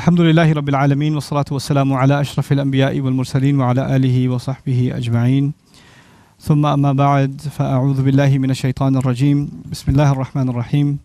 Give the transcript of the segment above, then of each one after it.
الحمد لله رب العالمين والصلاة والسلام على أشرف الأنبياء والمرسلين وعلى آله وصحبه أجمعين ثم أما بعد فأعوذ بالله من الشيطان الرجيم بسم الله الرحمن الرحيم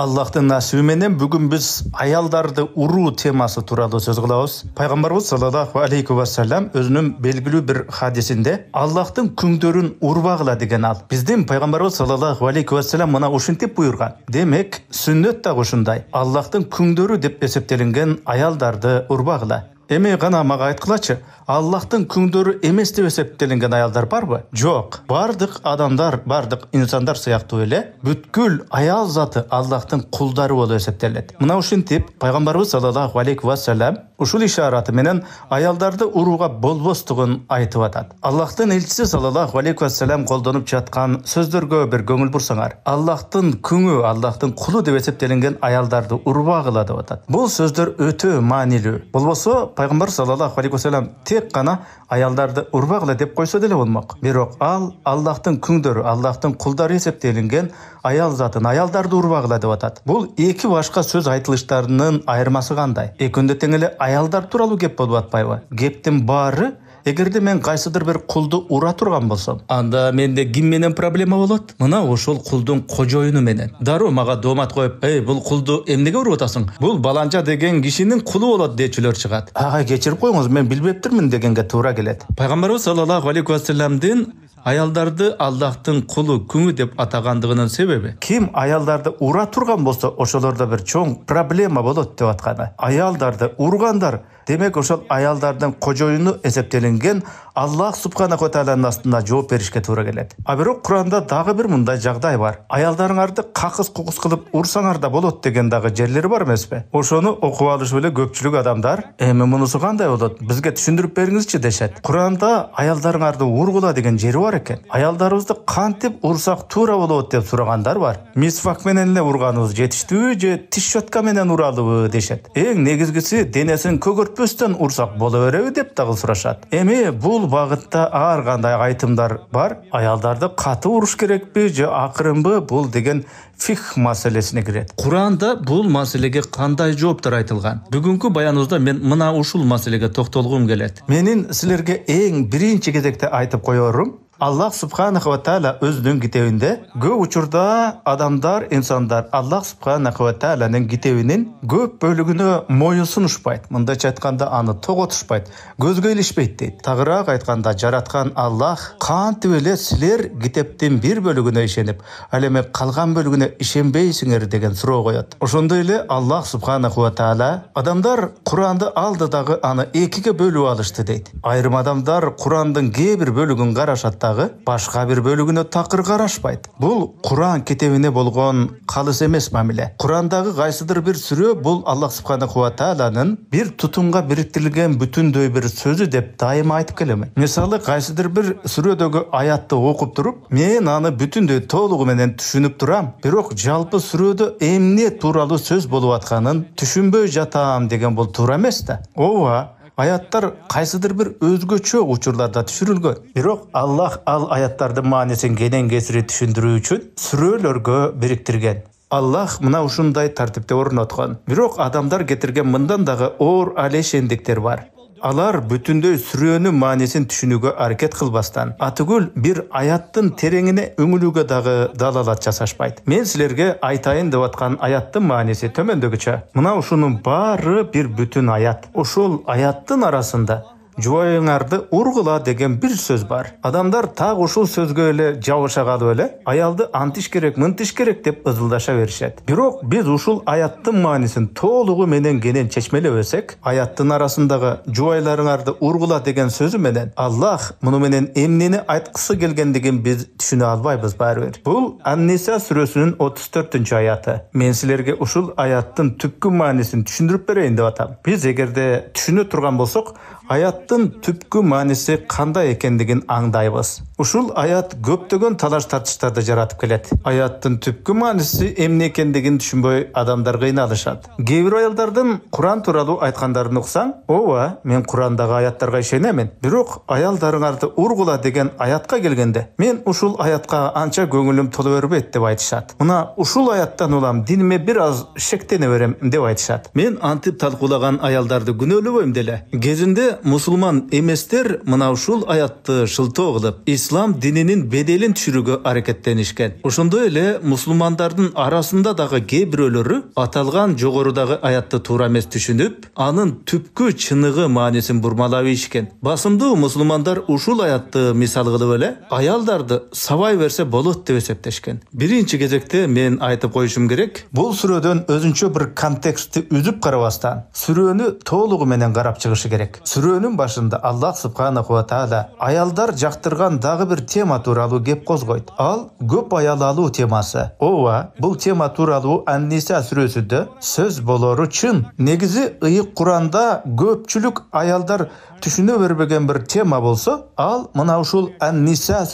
аллахтың нәсібіменен бүгін біз аялдарды ұру темасы туралы сөз қыламыз пайғамбарымыз саллаллаху алейхи уассалам өзінің белгілі бір хадисінде аллахтың күңдерін ұрбағыла деген ал біздің пайғамбарымыз саллаллаху алейхи уассалам мына деп бұйырған демек сүннет та ушындай аллахтың күңдері деп есептелінген аялдарды ұрбағыла эми гана мага айткылачы аллахтын күңдөрү эмес деп эсептелинген аялдар барбы жок баардык адамдар баардык инсандар сыяктуу эле бүткүл аял заты аллахтын кулдары болуп эсептелет мына ушинтип пайгамбарыбыз саллаллаху алейхи вассалам ушул ишараты менен аялдарды урууга болбостугун айтып атат аллахтын элчиси саллаллаху алейхи вассалам колдонуп жаткан сөздөргө бир көңүл бурсаңар аллахтын күңү аллахтын кулу деп эсептелинген аялдарды урбагыла деп атат бул сөздөр өтө маанилүү болбосо пайғамбар саллаллаху алейхи уассалам тек қана аялдарды урвағла деп қойса деле болмақ бирок ал аллахтың күңдері аллахтың құлдары эсептелинген аял затын аялдарды урвағла деп атады бұл екі башка сөз айтылыштарының айырмасы қандай экөөндөй тең аялдар тууралуу кеп болуп атпайбы кептин баары эгерде мен қайсыдыр бір кулду ура тұрған болсам анда менде ким менен проблема болады мына ошол кулдун кожоюну менен дароо мага доомат коюп эй бул кулду эмнеге ұрып атасың бұл баланча деген кишинин құлы болот дечүлөр чыгат ағай кечирип қойыңыз мен билбептирмин дегенге туура келет пайгамбарыбыз саллаллаху алейхи аялдарды аллахтын құлы күңі деп атағандығының себебі. ким аялдарды ура турган болсо ошолордо бір чоң проблема болот деп атканы аялдарды ургандар демек ошол аялдардын кожоюну эсептелинген аллах субханаха Тааланын астында жооп беришке туура келет а бирок куранда дагы бир мындай жагдай бар аялдарыңарды какыс кукус кылып урсаңар да болот деген дагы жерлери бар эмеспи ошону окуп алышып эле көпчүлүк адамдар эми мунусу кандай болот бизге түшүндүрүп бериңизчи дешет куранда аялдарыңарды ургула деген жери бар экен аялдарыбызды кантип урсак туура болот деп сурагандар бар мисфак менен эле урганыбыз жетиштүүбү же тиш щетка менен уралыбы дешет эң негизгиси денесин көгөртпө өтпөстөн урсак боло береби деп дагы сурашат эми бул багытта ар кандай айтымдар бар аялдарды катуу уруш керекпи же акырынбы бул деген фих маселесине кирет куранда бул маселеге кандай жооптор айтылган бүгүнкү баяныбызда мен мына ушул маселеге токтолгум келет менин силерге эң биринчи кезекте айтып коерум Аллах Субханаху таала өзінің китебінде көп учурда адамдар, инсандар Аллах Субханаху Тәаланың китебінен көп бөлігіне мойынсын ұшпайды. Мұнда айтқанда аны тоқ отышпайды, көзге ілішпейді дейді. Тағырақ айтқанда жаратқан Аллах қан сілер китептен бір бөлігіне ішеніп, әлемі қалған бөлігіне ішенбейсіңер деген сұрау қояды. Ошондой эле Аллах Субханаху Тәала адамдар Құранды алдыдағы аны екіге бөліп алышты дейді. Айрым адамдар Құрандың кейбір бөлігін қарашады дагы башка бир бөлүгүнө такыр карашпайт бул куран китебине болгон калыс эмес мамиле курандагы кайсыдыр бир сүрө бул аллах субханаху тааланын бир тутумга бириктирилген бүтүндөй бир сөзү деп дайыма айтып келемен мисалы кайсыдыр бир сүрөдөгү аятты окуп туруп мен аны бүтүндөй толугу менен түшүнүп турам бирок жалпы сүрөдө эмне тууралуу сөз болуп атканын түшүнбөй жатам деген бул туура эмес да ооба аяттар кайсыдыр бир өзгөчө учурларда түшүрүлгөн бирок аллах ал аяттардын маанисин кенен кесири түшүндүрүү үчүн сүрөөлөргө бириктирген аллах мына ушундай тартипте орноткон бирок адамдар кетирген мындан дагы оор алешендиктер бар алар бүтүндөй сүрөөнүн маанисин түшүнүүгө аракет кылбастан атүгүл бир аяттын тереңине үңүлүүгө дагы далалат жасашпайт мен силерге айтайын деп аткан аяттын мааниси төмөндөгүчө мына ушунун баары бир бүтүн аят ошол аяттын арасында жубайыңарды ургула деген бир сөз бар адамдар так ушул сөзгө эле жабыша калып эле аялды антиш керек мынтиш керек деп ызылдаша беришет бирок биз ушул аяттын маанисин толугу менен кенен чечмелебесек аяттын арасындагы жубайларыңарды ургула деген сөзү менен аллах муну менен эмнени айткысы келгендигин биз түшүнө албайбыз баары бир бул ан ниса сүрөсүнүн отуз төртүнчү аяты мен силерге ушул аяттын түпкү маанисин түшүндүрүп берейин деп атам биз эгерде түшүнө турган болсок аяттын түпкү мааниси кандай экендигин аңдайбыз ушул аят көптөгөн талаш тартыштарды жаратып келет аяттын түпкү мааниси эмне экендигин түшүнбөй адамдар кыйналышат кээ бир аялдардын куран тууралуу айткандарын уксаң ооба мен курандагы аяттарга ишенемин бирок аялдарыңарды ургула деген аятка келгенде мен ушул аятка анча көңүлүм толо бербейт деп айтышат мына ушул аяттан улам диниме бир аз шектене берем деп айтышат мен антип талкуулаган аялдарды күнөөлөбөйм деле кезинде мұсылман эместер мына ушул аятты шылтоо кылып ислам дининин беделин түшүрүүгө аракеттенишкен ошондой эле мусулмандардын арасында дагы кээ бирөөлөрү аталган жогорудагы аятты туура эмес түшүнүп анын түпкү чыныгы маанисин бурмалап ийишкен басымдуу мусулмандар ушул аятты мисал кылып эле аялдарды сабай берсе болот деп эсептешкен биринчи кезекте мен айтып коюшум керек бул сүрөдөн өзүнчө бир контекстти үзүп карабастан сүрөөнү толугу менен карап чыгышы керек сүрө Сүрөнүн башында Аллах Субханаху ва Таала аялдар жактырган дагы бир тема тууралуу кеп козгойт. Ал көп алуу темасы. ооба бул тема тууралуу анниса сүрөсүдө сөз болору чын. Негизи ыйык Куранда көпчүлүк аялдар түшүнө бербеген бір тема болсо ал мына ушул ан ниса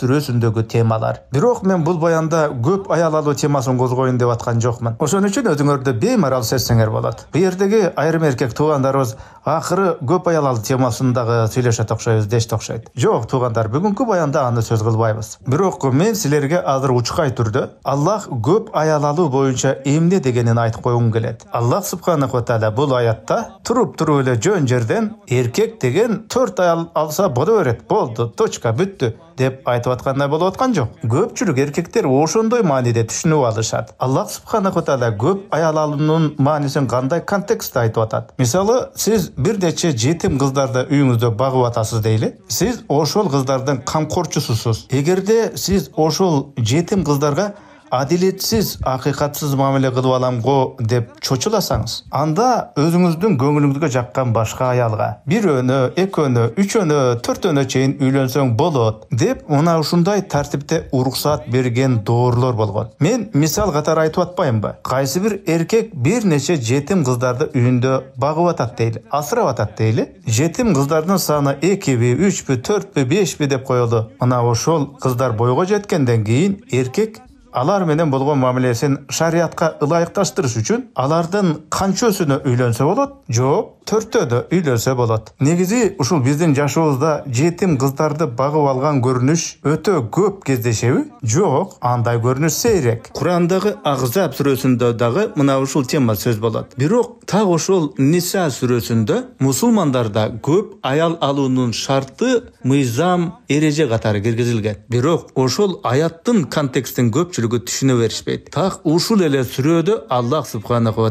темалар бирок мен бул баянда көп аялалуу темасын козгоюн деп аткан жокмун ошон үчүн өзүңөрдү беймарал сезсеңер болот жердеги айрым эркек туугандарыбыз акыры көп аялалуу темасын дагы сүйлөшөт окшойбуз дешти окшойт жок туугандар бүгүнкү баянда аны сөз кылбайбыз бирок мен силерге азыр учкай түрдө аллах көп аялалуу боюнча эмне дегенин айтып койгум келет аллах субханаху таала бул аятта туруп туруп эле жөн жерден эркек деген төрт 4 ай алса бұл өрет, Болды, точка, бүтті деп айтып атқандай болып атқан жоқ. Көпчілік еркектер ошондой мааниде түшүнүп алышат. Аллах субханаху таала көп аял алуунун маанисин кандай контекстте айтып атат. Мисалы, сиз бир нече жетим кыздарды үйүңүздө багып атасыз дейли. Сиз ошол кыздардын камкорчусусуз. Эгерде сиз ошол жетим кыздарга адилетсіз ақиқатсыз мамиле кылып алам го деп чочуласаңыз анда өзүңүздүн көңүлүңүзгө жаккан башка аялга бир өнө эки өнө үч өнө төрт өнө чейин үйлөнсөң болот деп мына ушундай тартипте уруксат берген доорлор болгон мен мисал катары айтып атпаймынбы кайсы бир эркек бир нече жетим кыздарды үйүндө багып атат дейли асырап атат дейли жетим кыздардын саны экиби үчпү төртпү бешпи деп коелу мына ошол кыздар бойго жеткенден кийин эркек алар менен болгон мамилесин шариятка ылайыкташтырыш үчүн алардын канчосуна үйлөнсө болот жооп төртөө да үйлөнсө болот негизи ушул биздин жашообузда жетим кыздарды багып алган көрүнүш өтө көп кездешеби жок андай көрүнүш сейрек курандагы ахзаб сүрөсүндө дагы мына ушул тема сөз болот бирок так ошол ниса сүрөсүндө мусулмандарда көп аял алуунун шарты мыйзам эреже катары киргизилген бирок ошол аяттын контекстин көпчүлүгү түшүнө беришпейт так ушул эле сүрөдө аллах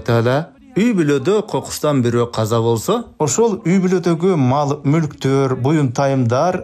таала үй бүлөдө кокустан бирөө каза болсо ошол үй бүлөдөгү мал мүлктөр тайымдар,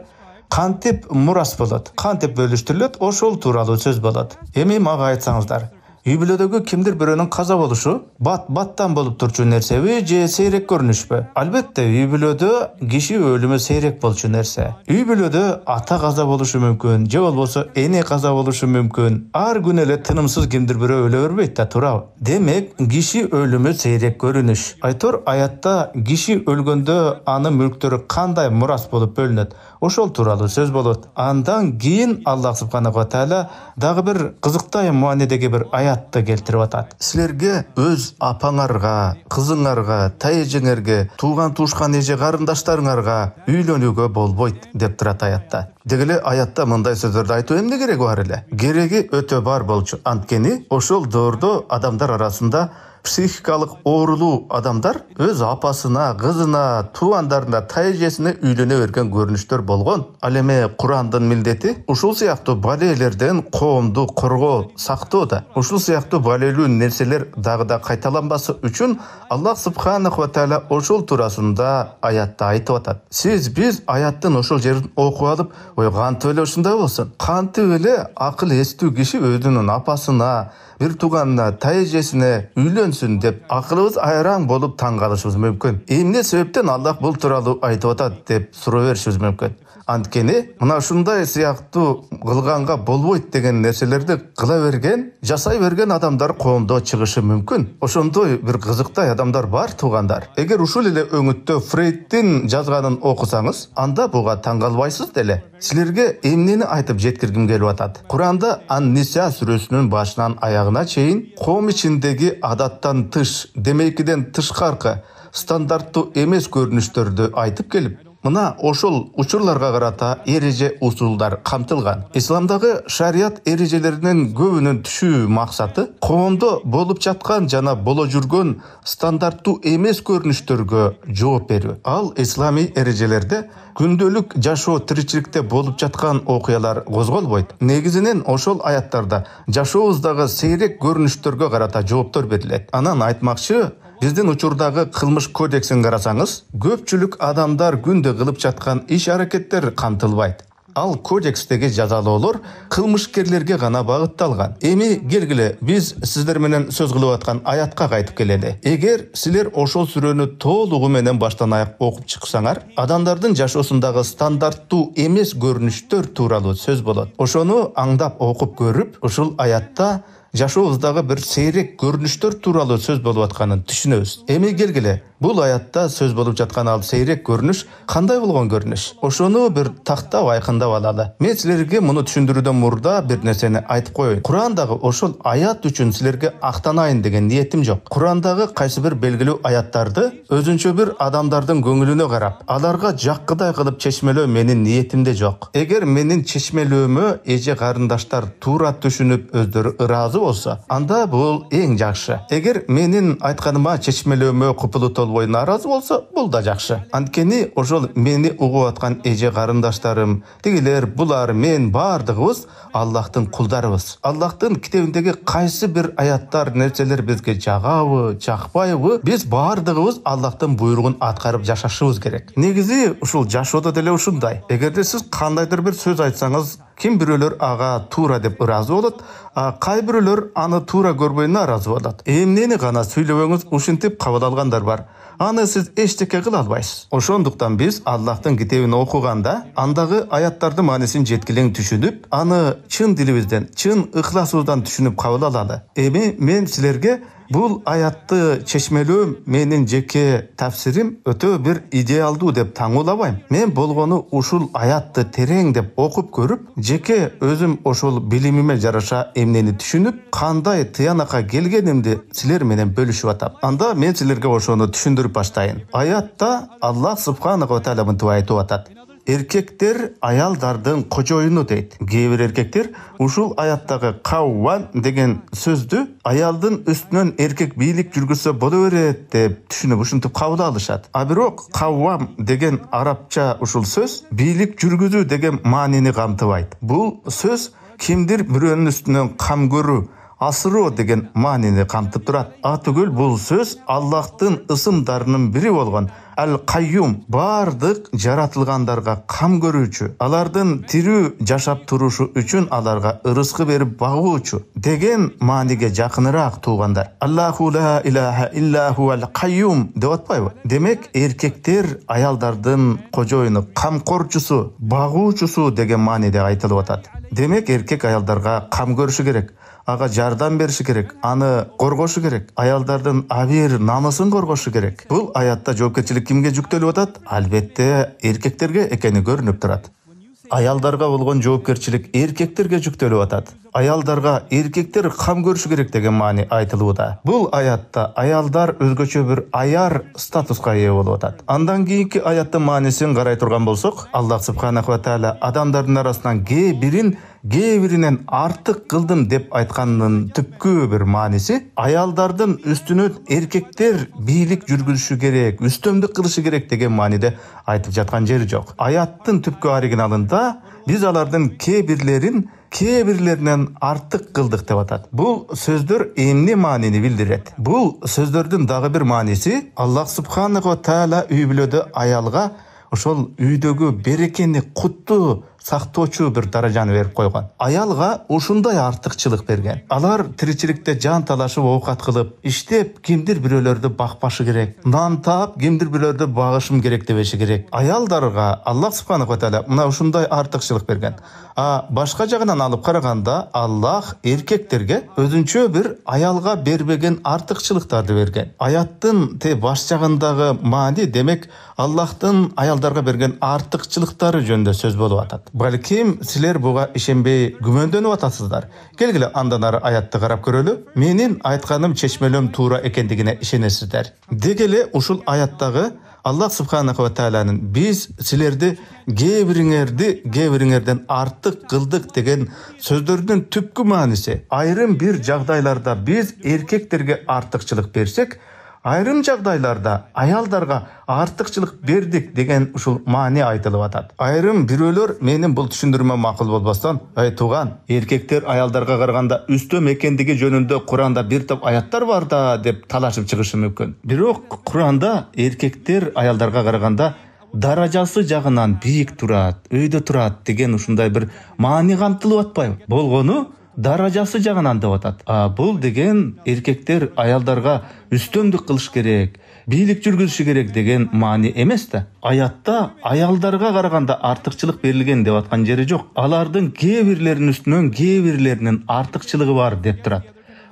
кантип мурас болот кантип бөлүштүрүлөт ошол тууралуу сөз болот эми мага айтсаңыздар үй бүлөдөгү кимдир бирөөнүн каза болушу бат баттан болуп турчу нерсеби же сейрек көрүнүшпү албетте үй бүлөдө киши өлүмү сейрек болчу нерсе үй бүлөдө ата каза болушу мүмкүн же болбосо эне каза болушу мүмкүн ар күнү эле тынымсыз кимдир бирөө өлө бербейт да туурабы демек киши өлүмү сейрек көрүнүш айтор аятта киши өлгөндө анын мүлктөрү кандай мурас болуп бөлүнөт ошол тууралуу сөз болот андан кийин аллах субханала таала дагы бир кызыктай маанидеги бир аятты келтирип атат силерге өз апаңарга кызыңарга тайэжеңерге тууган туушкан эже карындаштарыңарга үйлөнүүгө болбойт деп турат аятта деги эле аятта мындай сөздөрдү айтуу эмне кереги бар эле кереги өтө бар болчу анткени ошол доордо адамдар арасында психикалық оорулуу адамдар өз апасына кызына тууандарына тайжесине үйлөнө берген көрүнүштөр болгон ал эми курандын милдети ушул сыяктуу балелерден коомду коргоо сактоо да ушул сыяктуу балээлүү нерселер дагы да кайталанбасы үчүн аллах субханаху ва тааля ошол туурасында аятта айтып атат сиз биз аяттын ошол жерин окуп алып ой кантип эле ушундай болсун кантип эле акыл эстүү киши өзүнүн апасына бір туғанына тәйежесіне үйленсін деп ақылыбыз айраң болып таң калышыбыз мүмкін емне себептен аллах бұл туралы айтып атат деп суроо беришибиз мүмкін анткени мына ушундай сыяктуу кылганга болбойт деген нерселерди кыла берген жасай берген адамдар коомдо чыгышы мүмкүн ошондой бир кызыктай адамдар бар туугандар эгер ушул эле өңүттө фрейдтин жазганын окусаңыз анда буга таң калбайсыз деле силерге эмнени айтып жеткиргим келип атат куранда ан ниса сүрөсүнүн башынан аягына чейин коом ичиндеги адаттан тыш демейкиден тышкаркы стандарттуу эмес көрүнүштөрдү айтып келип мына ошол учурларга карата эреже усулдар камтылган исламдагы шарият эрежелеринин көбүнүн түшүү максаты коомдо болуп жаткан жана боло жүргөн стандарттуу эмес көрүнүштөргө жооп берүү ал исламий эрежелерде күндөлүк жашоо тиричиликте болуп жаткан окуялар козголбойт негизинен ошол аяттарда жашообуздагы сейрек көрүнүштөргө карата жооптор берилет анан айтмакчы биздин учурдагы кылмыш кодексин карасаңыз көпчүлүк адамдар күндө кылып жаткан иш аракеттер камтылбайт ал кодекстеги жазалоолор кылмышкерлерге гана багытталган эми келгиле биз сиздер менен сөз кылып аткан аятка кайтып келели эгер силер ошол сүрөнү толугу менен баштан аяк окуп чыксаңар адамдардын жашоосундагы стандарттуу эмес көрүнүштөр тууралуу сөз болот ошону аңдап окуп көрүп ушул аятта жашообуздагы бир сейрек көрүнүштөр тууралуу сөз болуп атканын түшүнөбүз эми келгиле бул аятта сөз болуп жаткан ал сейрек көрүнүш кандай болгон көрүнүш ошону бир тактап айкындап алалы мен силерге муну түшүндүрүүдөн мурда бир нерсени айтып коеюн курандагы ошол аят үчүн силерге актанайын деген ниетим жок курандагы кайсы бир белгилүү аяттарды өзүнчө бир адамдардын көңүлүнө карап аларга жаккыдай кылып чечмелөө менин ниетимде жок эгер менин чечмелөөмө эже карындаштар туура түшүнүп өздөрү ыраазы болса анда бұл ең жақсы егер менің айтқаныма чечмелөөмө құпылы толбой наразы болса бұл да жақсы анткени ошол мени угуп аткан эже карындаштарым тигилер булар мен баардыгыбыз аллахтын кулдарыбыз аллахтын китебиндеги кайсы бир аяттар нерселер бизге жагабы жакпайбы биз баардыгыбыз аллахтын буйругун аткарып жашашыбыз керек негизи ушул жашоодо деле ушундай эгерде сиз кандайдыр бир сөз айтсаңыз ким бирөөлөр ага туура деп ыраазы болот а кай бирөөлөр аны туура көрбөйүнө ыраазы болот эмнени гана сүйлөбөңүз ушинтип кабыл алгандар бар аны сиз эчтеке кыла албайсыз ошондуктан биз аллахтын китебин окуганда андагы аяттардын маанисин жеткилең түшүнүп аны чын дилибизден чын ыкласыбыздан түшүнүп кабыл алалы эми мен силерге Бұл аятты чечмелөө менің жеке тәпсірім өтө бір идеалдуу деп таңуулабайм мен болғаны ушул аятты терең деп оқып-көріп, жеке өзім ошол біліміме жараша эмнени түшүнүп кандай тыянакка келгенимди силер менен бөлүшүп атам анда мен силерге ошону түшүндүрүп баштайын аятта аллах субханала мынтип айтып атат кожоюну дейт кээ бир эркектер ушул аяттагы ayattagı деген сөздү сөзді үстүнөн эркек бийлик жүргүзсө боло берет деп түшүнүп ушинтип кабыл алышат а бирок қауам деген арабча ушул сөз бийлик жүргүзүү деген маанини камтыбайт бул сөз кимдир бирөөнүн үстүнөн кам көрүү асыроо деген маанини камтып турат атүгүл бул сөз аллахтын ысымдарынын бири болгон ал қайюм бардық жаратылғандарға қам көрүүчү алардын тирүү жашап турушу үчүн аларга ырыскы берип багуучу деген мааниге жакыныраак туугандар аллаху ла илаха илляху ал кайюм деп атпайбы демек эркектер аялдардын кожоюну камкорчусу багуучусу деген мааниде айтылып атат демек эркек аялдарга кам көрүшү керек ага жардам бериши керек аны коргошу керек аялдардын абийир намысын коргошу керек бул аятта жоопкерчилик кимге жүктөлүп атат албетте эркектерге экени көрүнүп турат аялдарга болгон жоопкерчилик эркектерге жүктөлүп атат аялдарга эркектер кам көрүшү керек деген маани айтылууда бул аятта аялдар өзгөчө бир аяр статуска ээ болуп атат андан кийинки аяттын маанисин карай турган болсок аллах субханаху ва тааля адамдардын арасынан кээ бирин кээбиринен артык кылдым деп айтканынын түпкү бир мааниси аялдардын үстүнө эркектер бийлик жүргүзүшү керек үстөмдүк кылышы керек деген мааниде айтып жаткан жери жок аяттын түпкү оригиналында биз алардын кээ бирлерин кээ бирлеринен артык кылдык деп атат бул сөздөр эмне маанини билдирет бул сөздөрдүн дагы бир мааниси аллах субханаа таала үй бүлөдө аялга ошол үйдөгү берекени кутту сактоочу бир даражаны берип койгон аялга ушундай артыкчылык берген алар тиричиликте жан талашып оокат кылып иштеп кимдир бирөөлөрдү бакпашы керек нан таап кимдир бирөөлөрдү багышым керек дебеши керек аялдарга аллах субханаа таала мына ушундай артыкчылык берген а башка жагынан алып караганда аллах эркектерге өзүнчө бир аялга бербеген артыкчылыктарды берген аяттын те баш жагындагы маани демек аллахтын аялдарга берген артыкчылыктары жөнүндө сөз болуп атат бәлким силер буга ишенбей күмөндөнүп атасыздар. келгиле андан ары аятты карап көрөлү, менин айтканым чечмелөм туура экендигине ишенесиздер. эле ушул аяттагы Аллах Субханаһу Тааланын биз силерди кээбириңерди кээбириңерден артык кылдык деген сөздөрдүн түпкү мааниси айрым бир жагдайларда биз эркектерге артыкчылык берсек айрым жағдайларда аялдарға артықшылық бердік деген ушул маани айтылып атат айрым бирөөлөр менин бұл түшүндүрмөм макул болбостон эй тууган эркектер аялдарга караганда үстөм экендиги жөнүндө куранда бир топ аяттар бар да деп талашып чыгышы мүмкін. бирок Құранда эркектер аялдарга караганда даражасы жағынан бийик турат өйдө турат деген ушундай бир маани камтылып атпайбы болгону даражасы жағынан деп атат а бул деген эркектер аялдарга үстөмдүк қылыш керек бийлик жүргүзүшү керек деген маани эмес да аятта аялдарга караганда артыкчылык берилген деп аткан жери жок алардын кээ бирлеринин үстүнөн кээ бирлеринин артыкчылыгы бар деп турат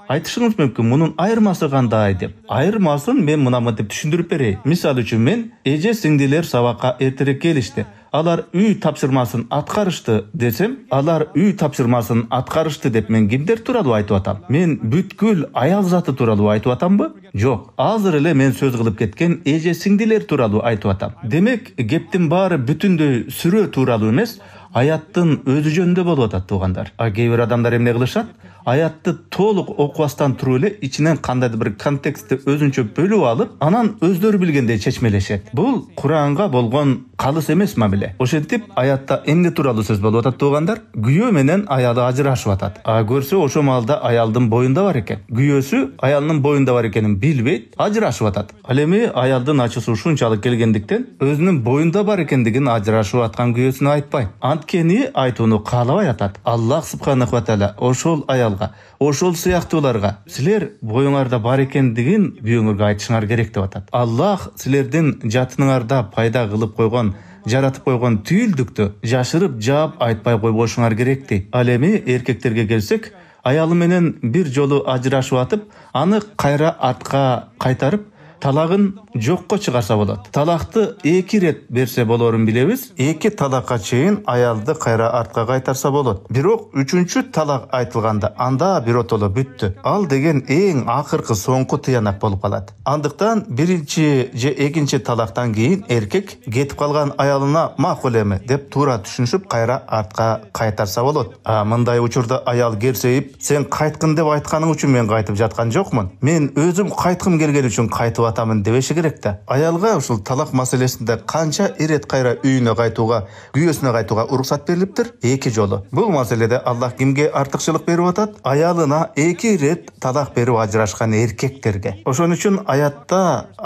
айтышыңыз мүмкүн мунун айырмасы кандай деп айырмасын мен мына мынтип түшүндүрүп берейин мисалы үчүн мен эже сиңдилер сабакка эртерээк келишти алар үй тапшырмасын аткарышты десем алар үй тапшырмасын аткарышты деп мен кимдер тууралуу айтып атам мен бүткүл аялзаты заты тууралуу айтып атамбы жок азыр эле мен сөз кылып кеткен эже сиңдилер тууралуу айтып атам демек кептин баары бүтүндөй сүрөө тууралуу эмес аяттын өзү жөнүндө болуп атат туугандар а кээ бир адамдар эмне кылышат аятты толук окубастан туруп эле ичинен кандайдыр бир контекстти өзүнчө бөлүп алып анан өздөрү билгендей чечмелешет бул куранга болгон калыс эмес мамиле ошентип аятта эмне тууралуу сөз болуп атат туугандар күйөө менен аялы ажырашып атат а көрсө ошол маалда аялдын боюнда бар экен күйөөсү аялынын боюнда бар экенин билбейт ажырашып атат ал эми аялдын ачуусу ушунчалык келгендиктен өзүнүн боюнда бар экендигин ажырашып аткан күйөөсүнө айтпайт анткени айтууну каалабай атат аллах субханаху ва ошол аялга ошол сыяктууларга силер боюңарда бар экендигин күйөөңөргө айтышыңар керек деп атат аллах силердин жатыныңарда пайда кылып койгон жаратып койгон түйүлдүктү жашырып жаап айтпай койбошуңар керек дейт ал эми эркектерге келсек аялы менен бир жолу ажырашып атып аны кайра артка кайтарып талагын жокко чыгарса болот талакты эки ирет берсе болорун билебиз эки талакка чейин аялды кайра артка кайтарса болот бирок үчүнчү талак айтылганда анда биротоло бүттү ал деген эң акыркы соңку тыянак болуп калат андыктан биринчи же экинчи талактан кийин эркек кетип калган аялына макул эми деп туура түшүнүшүп кайра артка кайтарса болот а мындай учурда аял керсейип сен кайткын деп айтканың үчүн мен кайтып жаткан жокмун мен өзүм кайткым келген үчүн кайтып атамын дебеші керек та аялға ушул талак маселесинде канча ирет кайра үйүнө кайтууга күйөөсүнө кайтууга уруксат берилиптир эки жолу бул маселеде аллах кимге артыкчылык берип атат аялына эки ирет талак берип ажырашкан эркектерге ошон үчүн аятта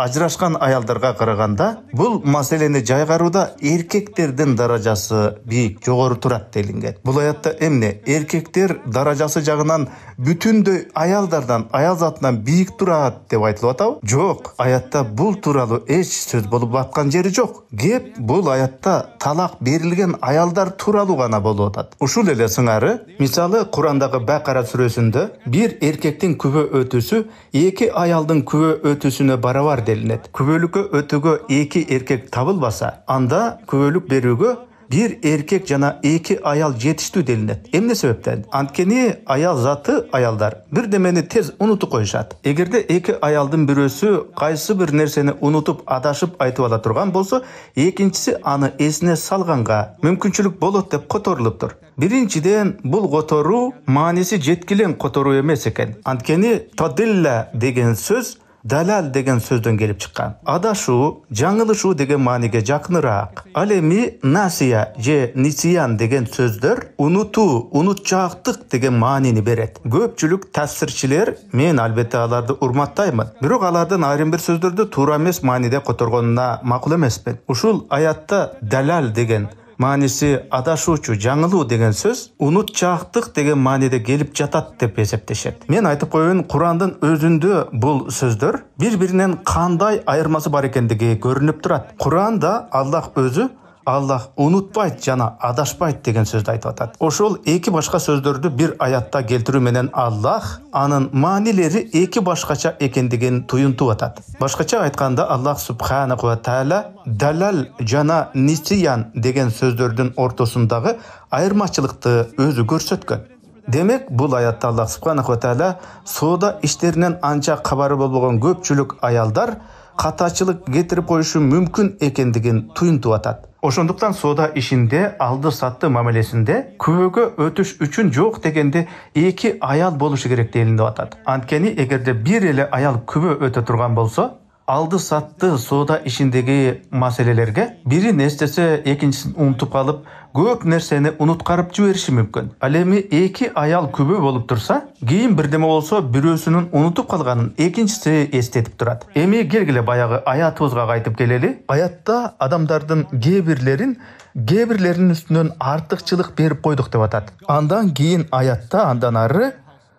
ажырашкан аялдарга караганда бул маселени жайгарууда эркектердин даражасы бийик жогору турат делинген бул аятта эмне эркектер даражасы жагынан бүтүндөй аялдардан аял затынан бийик турат деп айтылып атабы жок аятта бұл туралы еш сөз болып жатқан жері жоқ кеп бұл аятта талақ берілген аялдар туралы ғана болып атат ушул эле сыңары мисалы курандагы бакара сүрөсүндө бир эркектин күбө өтүүсү эки аялдын күбө өтүүсүнө барабар делинет күбөлүккө өтүүгө эки эркек табылбаса анда күбөлүк берүүгө бир эркек жана эки аял жетиштүү делинет эмне себептен анткени аял заты аялдар бирдемени тез унутуп коюшат эгерде эки аялдын бирөөсү кайсы бир нерсени унутуп адашып айтып ала турган болсо экинчиси аны эсине салганга мүмкүнчүлүк болот деп которулуптур биринчиден бул которуу мааниси жеткилең которуу эмес экен анткени тадилля деген сөз далал деген сөзден келіп чыккан Адашу, жаңылышу деген мааниге жакыныраак ал эми насия же нисиян деген сөздөр унутуу унутчаактык деген маанини берет көпчүлүк тасирчилер мен албетте аларды урматтаймын бирок алардын айрым бир сөздөрдү туура эмес мааниде которгонуна макул эмесмин ушул аятта далал деген мааниси адашуучу жаңылуу деген сөз унутчаактык деген мааниде келип жатат деп эсептешет мен айтып коеюн курандын өзүндө бул сөздөр бири биринен кандай айырмасы бар экендиги көрүнүп турат куранда аллах өзү аллах унутпайт жана адашпайт деген сөзді айтып атат ошол эки башка сөздөрдү бир аятта келтирүү менен аллах анын маанилери эки башкача экендигин туюнтуп атат башкача айтканда аллах субханаа таала далал жана нисиян деген сөздөрдүн ортосундагы айырмачылыкты өзү көрсөткөн демек бул аятта аллах ва таала соода иштеринен анча кабары болбогон көпчүлүк аялдар катачылык кетирип коюшу мүмкүн экендигин туюнтуп атат ошондуктан соода ишинде алды сатты мамилесинде күбөгө өтүш үчүн жок дегенде эки аял болушу керек делинип атат анткени эгерде бир эле аял күбө өтө турган болсо алды сатты сода ішіндегі маселелерге бірі нестесе екіншісін ұмытып қалып, көп нәрсені ұнытқарып жіберіші мүмкін. ал эми екі аял көбі болып тұрса, кейін бірдеме болса біреусінің унутуп қалғанын екіншісі эстетип турат эми келгиле баяғы аятыбызга қайтып келели аятта адамдардың кээ бирлерин кээ бирлеринин үстүнөн артыкчылык деп атат андан кейін аятта андан ары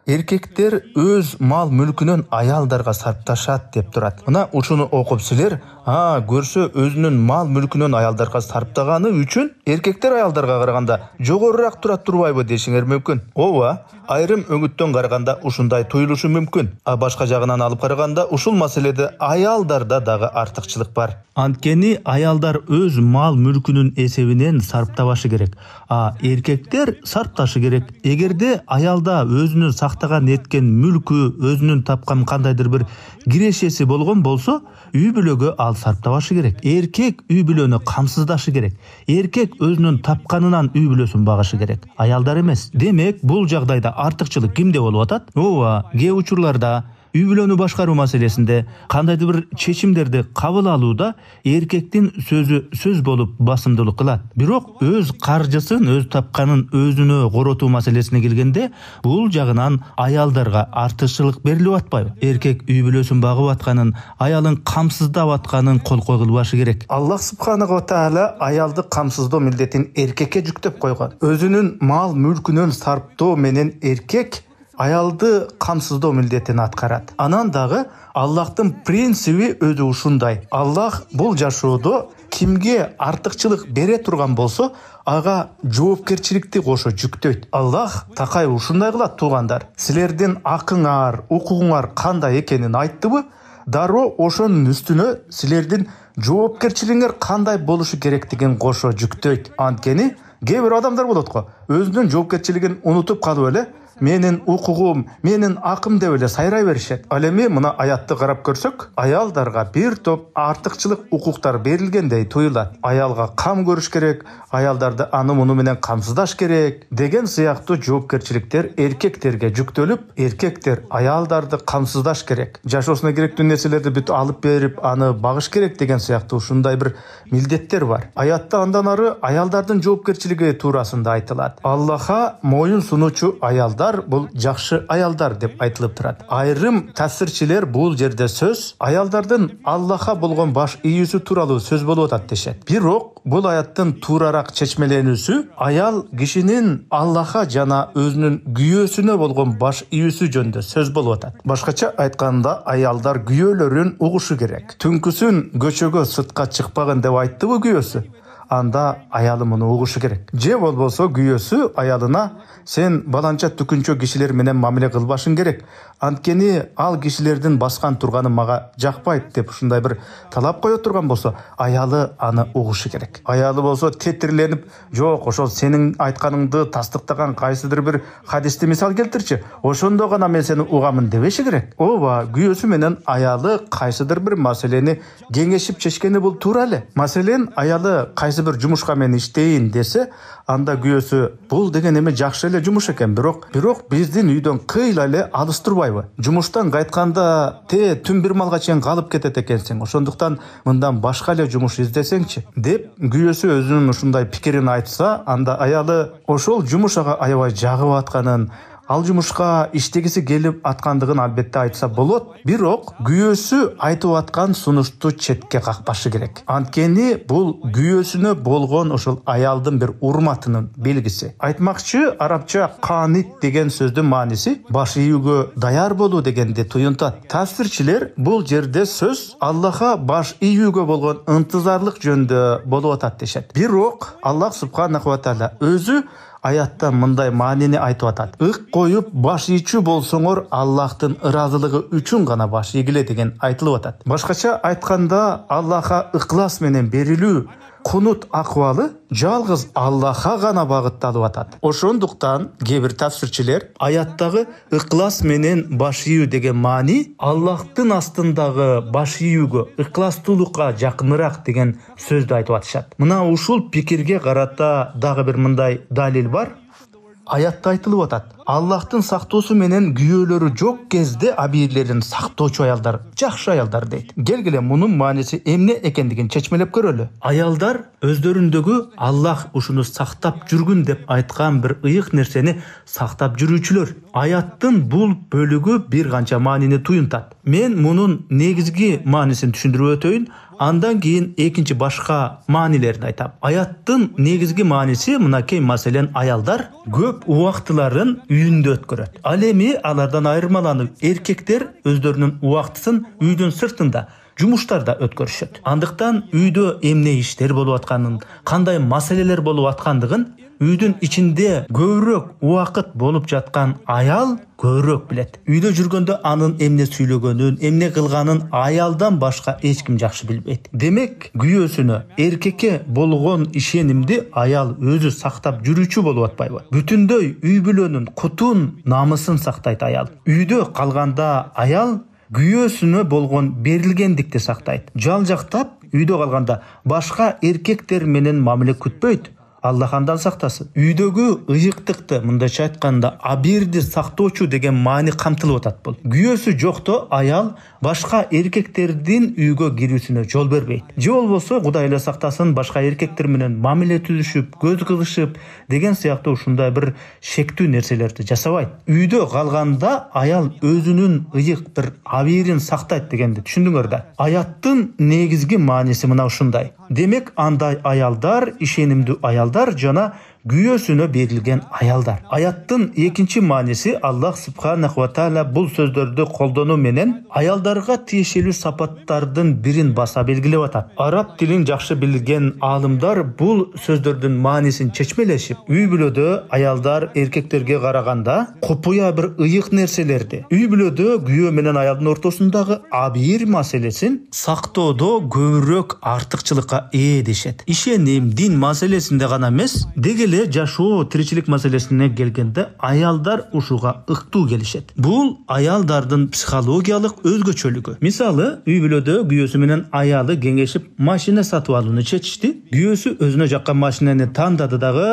эркектер өз мал мүлкүнөн аялдарга сарпташат деп турат мына ушуну окуп силер а көрсө өзүнүн мал мүлкүнөн аялдарга сарптаганы үчүн эркектер аялдарга караганда жогорураак турат турбайбы дешиңер мүмкүн ооба айрым өңүттөн караганда ушундай туюлушу мүмкүн а башка жагынан алып караганда ушул маселеде аялдарда дагы артыкчылык бар анткени аялдар өз мал мүлкүнүн эсебинен сарптабашы керек а эркектер сарпташы керек эгерде аялда өзүнүн сактаган эткен мүлкү өзүнүн тапкан кандайдыр бир кирешеси болгон болсо үй бүлөгө ал сарптабашы керек эркек үй бүлөнү камсыздашы керек эркек өзүнүн тапканынан үй бүлөсүн багышы керек аялдар эмес демек бул жагдайда артыкчылык кимде болуп атат ооба кээ учурларда үй бүлөнү башкаруу маселесинде кандайдыр бир чечимдерди кабыл алууда эркектин сөзү сөз болуп басымдуулук кылат бирок өз каржысын өз тапканын өзүнө коротуу маселесине келгенде бул жагынан аялдарга артыкчылык берилип атпайбы эркек үй бүлөсүн багып атканын аялын камсыздап атканын колкой кылбашы керек аллах субханала таала аялды камсыздоо милдетин эркекке жүктөп койгон өзүнүн мал мүлкүнөн сарптоо менен эркек аялды камсыздоо милдетин аткарат анан дагы аллахтын принциби өзү ушундай аллах бул жашоодо кимге артыкчылык бере турган болсо ага жоопкерчиликти кошо жүктөйт аллах такай ушундай кылат туугандар силердин акыңар укугуңар кандай экенин айттыбы дароо ошонун үстүнө силердин жоопкерчилигиңер кандай болушу керектигин кошо жүктөйт анткени кээ бир адамдар болот го өзүнүн жоопкерчилигин унутуп калып эле менің укугум менің ақым деп эле сайрай беришет ал эми мына аятты карап көрсөк аялдарга бир топ артыкчылык укуктар берилгендей туюлат аялга кам көрүш керек аялдарды аны муну менен камсыздаш керек деген сыяктуу жоопкерчиликтер эркектерге жүктөлүп эркектер аялдарды камсыздаш керек жашоосуна керектүү нерселерди бүт алып берип аны багыш керек деген сыяктуу ушундай бир милдеттер бар аятта андан ары аялдардын жоопкерчилиги туурасында айтылат аллаха моюн сунуучу аялдар бұл жақшы аялдар деп айтылып тұрады айрым тәсіршілер бұл жерде сөз аялдардың аллаха болған баш июсі туралы сөз болып атады дешеді бирок бұл аяттың турарақ чечмеленісі аял кишинин аллаха жана өзінің күйөөсүнө болгон баш июсі жөнүндө сөз болып отады башкача айтканда аялдар күйөөлөрүн угушу керек түнкүсүн көчөгө сыртка чыкпагын деп айтты күйөөсү анда аялы муну угушу керек же болбосо күйөөсү аялына сен баланча түкүнчө кишилер менен мамиле кылбашың керек анткени ал кишилердин баскан турганы мага жакпайт деп ушундай бир талап кое турган болсо аялы аны угушу керек аялы болсо тетирленип жок ошол сенин айтканыңды тастыктаган кайсыдыр бир хадисти мисал келтирчи ошондо гана мен сени угамын дебеши керек ооба күйөөсү менен аялы кайсыдыр бир маселени кеңешип чечкени бул туура эле маселен аялы кайсы кайсы бир жумушка мен иштейин десе анда күйөөсү бул деген эме жакшы эле жумуш экен бирок бирок биздин үйдөн кыйла эле алыс турбайбы жумуштан кайтканда те түн бир маалга чейин калып кетет экенсиң ошондуктан мындан башка эле жумуш издесеңчи деп күйөөсү өзүнүн ушундай пикирин айтса анда аялы ошол жумуш ага аябай жагып атканын ал жумушка иштегиси келіп аткандыгын албетте айтса болот бирок күйөөсү айтып аткан сунушту четке какпашы керек анткени бул күйөөсүнө болгон ошол аялдын бир урматынын белгиси айтмакчы арабча канит деген сөздүн мааниси баш ийүүгө даяр болуу дегенди туюнтат таасирчилер бул жерде сөз аллаха баш ийүүгө болгон ынтызарлык жөнүндө болуп атат дешет бирок аллах субханаху таала өзү аятта мындай маанини айтып атат ык коюп баш ийчү болсоңор аллахтын ыраазылыгы үчүн гана баш ийгиле деген айтылып атат башкача айтканда аллахка ыклас менен берилүү кунут акыбалы жалгыз аллахка гана багытталып атат ошондуктан кээ бир тафсирчилер аяттагы ыклас менен баш ийүү деген маани аллахтын астындагы баш ийүүгө ыкластуулукка жакыныраак деген сөздү айтып атышат мына ушул пикирге карата дагы бир мындай далил бар аятта айтылып атат аллахтын сактоосу менен күйөөлөрү жок кезде абийирлерин сактоочу аялдар жакшы аялдар дейт келгиле мунун мааниси эмне экендигин чечмелеп көрөлү аялдар өздөрүндөгү аллах ушуну сактап жүргүн деп айткан бир ыйык нерсени сактап жүрүүчүлөр аяттын бул бөлүгү бир канча маанини туюнтат мен мунун негизги маанисин түшүндүрүп өтөйүн андан кейін екінші башка маанилерин айтам аяттын негизги мааниси мынакей маселен аялдар көп убактыларын үйүндө өткөрөт ал эми алардан айырмаланып эркектер өздөрүнүн убактысын үйдүн сыртында жумуштарда өткөрүшөт андыктан үйдө эмне иштер болуп атканын кандай маселелер болуп аткандыгын үйдүн ичинде көбүрөөк убакыт болуп жаткан аял көбүрөөк билет үйдө жүргөндө анын эмне сүйлөгөнүн эмне кылганын аялдан башка эч ким жакшы билбейт демек күйөөсүнө эркекке болгон ишенимди аял өзү сактап жүрүүчү болуп атпайбы бүтүндөй үй бүлөнүн кутун намысын сактайт аял үйдө калганда аял күйөөсүнө болгон берилгендикти сактайт жал жактап үйдө калганда башка эркектер менен мамиле күтпөйт аллахандан сақтасын үйдегі ыйыктыкты мындайча айтканда абирди сактоочу деген маани камтылып атат бул күйөөсү жокто аял башка эркектердин үйгө кирүүсүнө жол бербейт же болбосо кудай эле сактасын башка эркектер менен мамиле түзүшүп көз кылышып деген сыяктуу ушундай бир шектүү нерселерди жасабайт үйдө калганда аял өзүнүн ыйык бир абийирин сактайт дегенди түшүндүңөр да аяттын негизги мааниси мына ушундай демек андай аялдар ишенимдүү аялдар Aldarcan'a күйөөсүнө берилген аялдар аяттын экинчи мааниси аллах субханах ва тааля бул сөздөрдү колдонуу менен аялдарга тиешелүү сапаттардын бирин баса белгилеп атат араб тилин жакшы билген аалымдар бул сөздөрдүн маанисин чечмелешип үй бүлөдө аялдар эркектерге караганда купуя бир ыйык нерселерди үй бүлөдө күйөө менен аялдын ортосундагы абийир маселесин сактоодо көбүрөөк артыкчылыкка ээ дешет ишеним дин маселесинде гана эмес деги эле жашоо тиричилик маселесине келгенде аялдар ушуга ыктуу келишет бул аялдардын психологиялык өзгөчөлүгү мисалы үй бүлөдө күйөөсү менен аялы кеңешип машина сатып алууну чечишти күйөөсү өзүнө жаккан машинени тандады дагы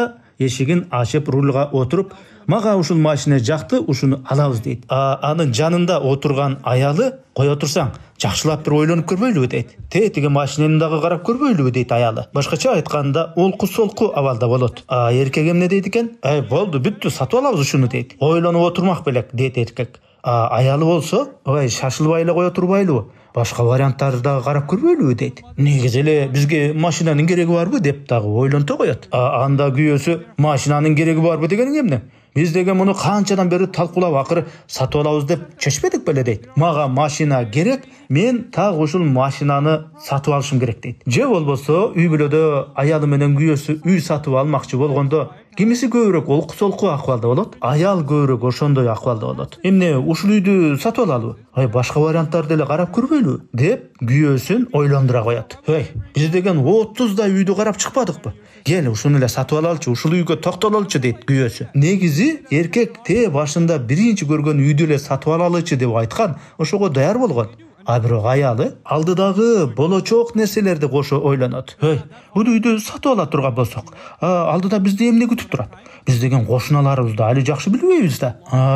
эшигин ачып рульга отуруп маған ушул машина жакты ушуну алабыз дейт анын жанында отурган аялы кое турсаң жакшылап бир ойлонуп көрбөйлүбү дейт те тиги машинени дагы карап көрбөйлүбү дейт аялы башкача айтканда олку солку абалда болот а эркек эмне дейт экен эй болду бүттү сатып алабыз ушуну дейт ойлонуп отурмак белек дейт эркек а аялы болсо ой шашылбай эле кое турбайлыбы башка варианттарды дагы карап көрбөйлүбү дейт негизи эле бизге машинанын кереги барбы деп дагы ойлонто коет анда күйөөсү машинанын кереги барбы дегениң эмне Біз деген мұны канчадан бері талқылап акыры сатып алабыз деп шешпедік беле дейт маған машина керек мен тағы ушул машинаны сатып алышым керек дейт же болбосо үй бүлөдө аялы менен күйөөсү үй сатып алмакчы болгондо кимиси көбүрөөк олку солку акыбалда болот аял көбүрөөк ошондой акыбалда болот эмне ушул үйдү сатып алалыбы ай башка варианттарды деле карап көрбөйлүбү деп күйөөсүн ойлондура коет эй биз деген отуздай үйдү карап чыкпадыкпы кел ушуну эле сатып алалычы ушул үйгө токтололчу дейт күйөөсү негизи эркек тээ башында биринчи көргөн үйдү эле сатып алалычы деп айткан ошого даяр болгон а бирок аялы алдыдагы болочок нерселерди кошо ойлонот эй бул үйдү сатып ала турган болсок алдыда бизди эмне күтүп турат биз деген кошуналарыбызды али жакшы билбейбиз да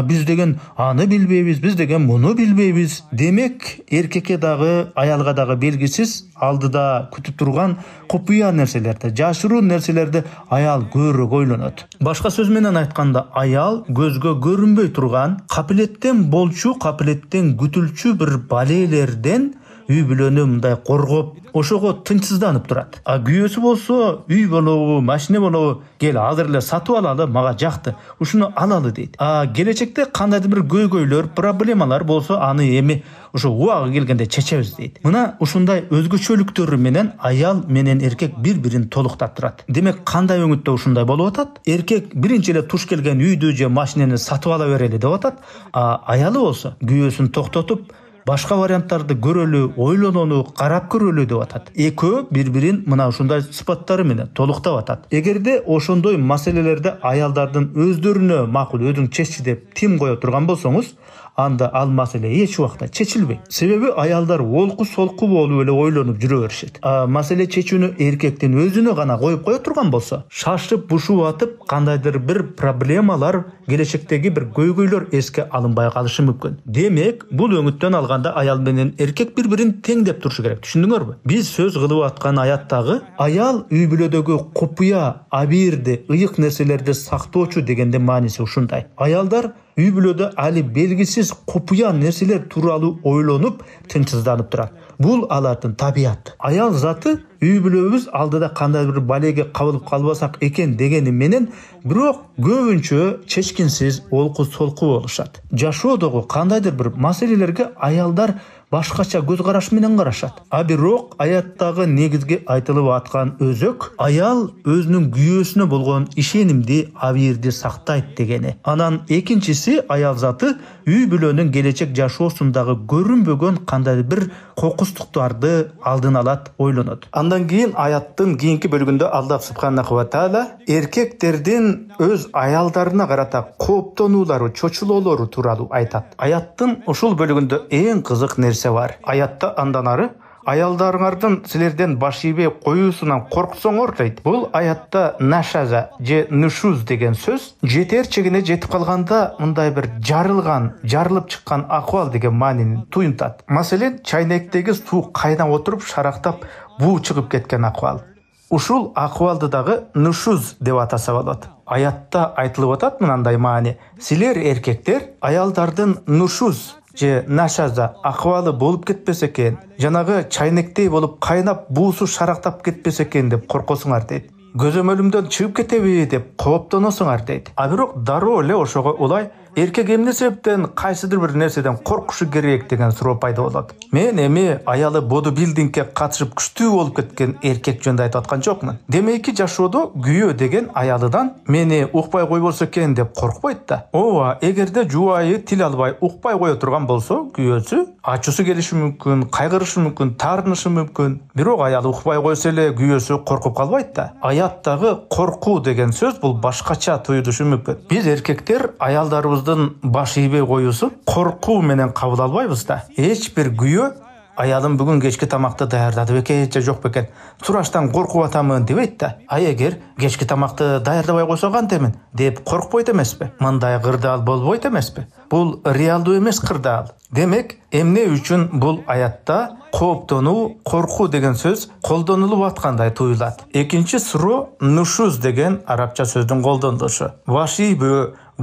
биз деген аны билбейбиз биз деген муну билбейбиз демек эркекке дагы аялга дагы белгисиз алдыда күтүп турган купуя нерселерди жашыруу нерселерди аял көбүрөөк ойлонот башка сөз менен айтканда аял көзгө көрүнбөй турган капилеттен болчу капилеттен күтүлчү бир балелерден үй бүлөнү мындай коргоп ошого тынчсызданып турат а күйөөсү болсо үй болобу машина болобу кел азыр эле сатып алалы мага жакты ушуну алалы дейт а келечекте кандайдыр бир көйгөйлөр проблемалар болсо аны эми ошо убагы келгенде чечебиз дейт мына ушундай өзгөчөлүктөрү менен аял менен эркек бири бирин толуктап турат демек кандай өңүттө ушундай болуп атат эркек биринчи эле туш келген үйдү же машинени сатып ала берели деп атат а аялы болсо күйөөсүн токтотуп башка варианттарды көрөлү ойлонону карап көрөлү деп атат экөө бири бирин мына ушундай сыпаттары менен толуктап атат эгерде ошондой маселелерде аялдардын өздөрүнө макул өзүң чеччи деп тим кое турган болсоңуз анда ал маселе эч убакта чечилбейт себеби аялдар олку солку болуп эле ойлонуп жүрө беришет маселе чечүүнү эркектин өзүнө гана коюп кое турган болсо шашып бушуп атып кандайдыр бир проблемалар келечектеги бир көйгөйлөр эске алынбай калышы мүмкүн демек бул өңүттөн алганда аял менен эркек бири бирин тең деп турушу керек түшүндүңөрбү биз сөз кылып аткан аяттагы аял үй бүлөдөгү купуя абийирди ыйык нерселерди сактоочу дегендин мааниси ушундай аялдар үй бүлөдө али белгисиз купуя нерселер тууралуу ойлонуп тынчсызданып турат бул алардын табияты аял заты үй бүлөбүз алдыда кандай бир балеге кабылып калбасак экен дегени менен бирок көбүнчө чечкинсиз олку солку болушат жашоодогу кандайдыр бир маселелерге аялдар башкача көз караш менен карашат а бирок аяттагы негизги айтылып аткан өзөк аял өзүнүн күйөөсүнө болгон ишенимди абийирди сактайт дегени анан экинчиси аял заты үй бүлөнүн келечек жашоосундагы көрүнбөгөн кандайдыр бир кокустуктарды алдын алат ойлонот андан кийин аяттын кийинки бөлүгүндө аллах субханаху ва таала эркектердин өз аялдарына карата кооптонуулары чочулоолору тууралуу айтат аяттын ушул бөлүгүндө эң кызык нерсе берсе бар аятта андан ары аялдарыңардын силерден баш ийбей коюусунан корксоңор дейт бул аятта нашаза же нушуз деген сөз жетер чегине жетип калганда мындай бир жарылган жарылып чыккан акыбал деген маанини туюнтат маселен чайнектеги суу кайнап отуруп шарактап буу чыгып кеткен акыбал ушул акыбалды дагы нушуз деп атаса болот аятта айтылып атат мынандай маани силер эркектер аялдардын нушуз же нашаза ахвалы болып кетпесе екен жанагы чайнектей болып қайнап буусу шарақтап кетпесе екен деп коркосуңар дейт көзөмөлүмдөн чыгып кетеби деп кооптоносуңар дейт а бирок дароо эле ошого улай еркек эмне себептен кайсыдыр бір нерседен қорқушы керек деген суроо пайда болады мен эми аялы бодибилдингке қатышып күчтүү болуп кеткен эркек жөнүндө айтып аткан жокмун демекки жашоодо күйөө деген аялыдан мени укпай койбосо экен деп коркпойт да ооба эгерде жубайы тил албай укпай кое турган болсо күйөөсү ачуусу келиши мүмкүн кайгырышы мүмкүн таарынышы мүмкүн бирок аялы укпай койсо эле күйөөсү коркуп калбайт да аяттагы коркуу деген сөз бул башкача туюлушу мүмкүн биз эркектер аялдарыбыз қолымыздан баш ийбей коюусун коркуу менен кабыл албайбыз да эч бир күйөө аялым бүгүн кечки тамакты даярдады бекен же жок бекен сураштан коркуп атамын дебейт да а эгер кечки тамакты даярдабай койсо кантемин деп коркпойт эмеспи мындай кырдаал болбойт эмеспи бул реалдуу эмес кырдаал демек эмне үчүн бул аятта кооптонуу коркуу деген сөз колдонулуп аткандай туюлат экинчи суроо нушуз деген арабча сөздүн колдонулушу баш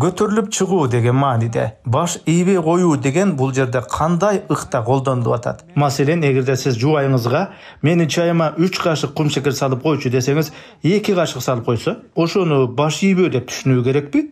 көтөрүлүп чыгуу деген мааниде баш ийбей коюу деген бул жерде кандай ыкта колдонулуп атат маселен эгерде сиз жубайыңызга менин чайыма үч кашык кумшекер салып койчу десеңиз эки кашык салып койсо ошону баш ийбөө деп түшүнүү керекпи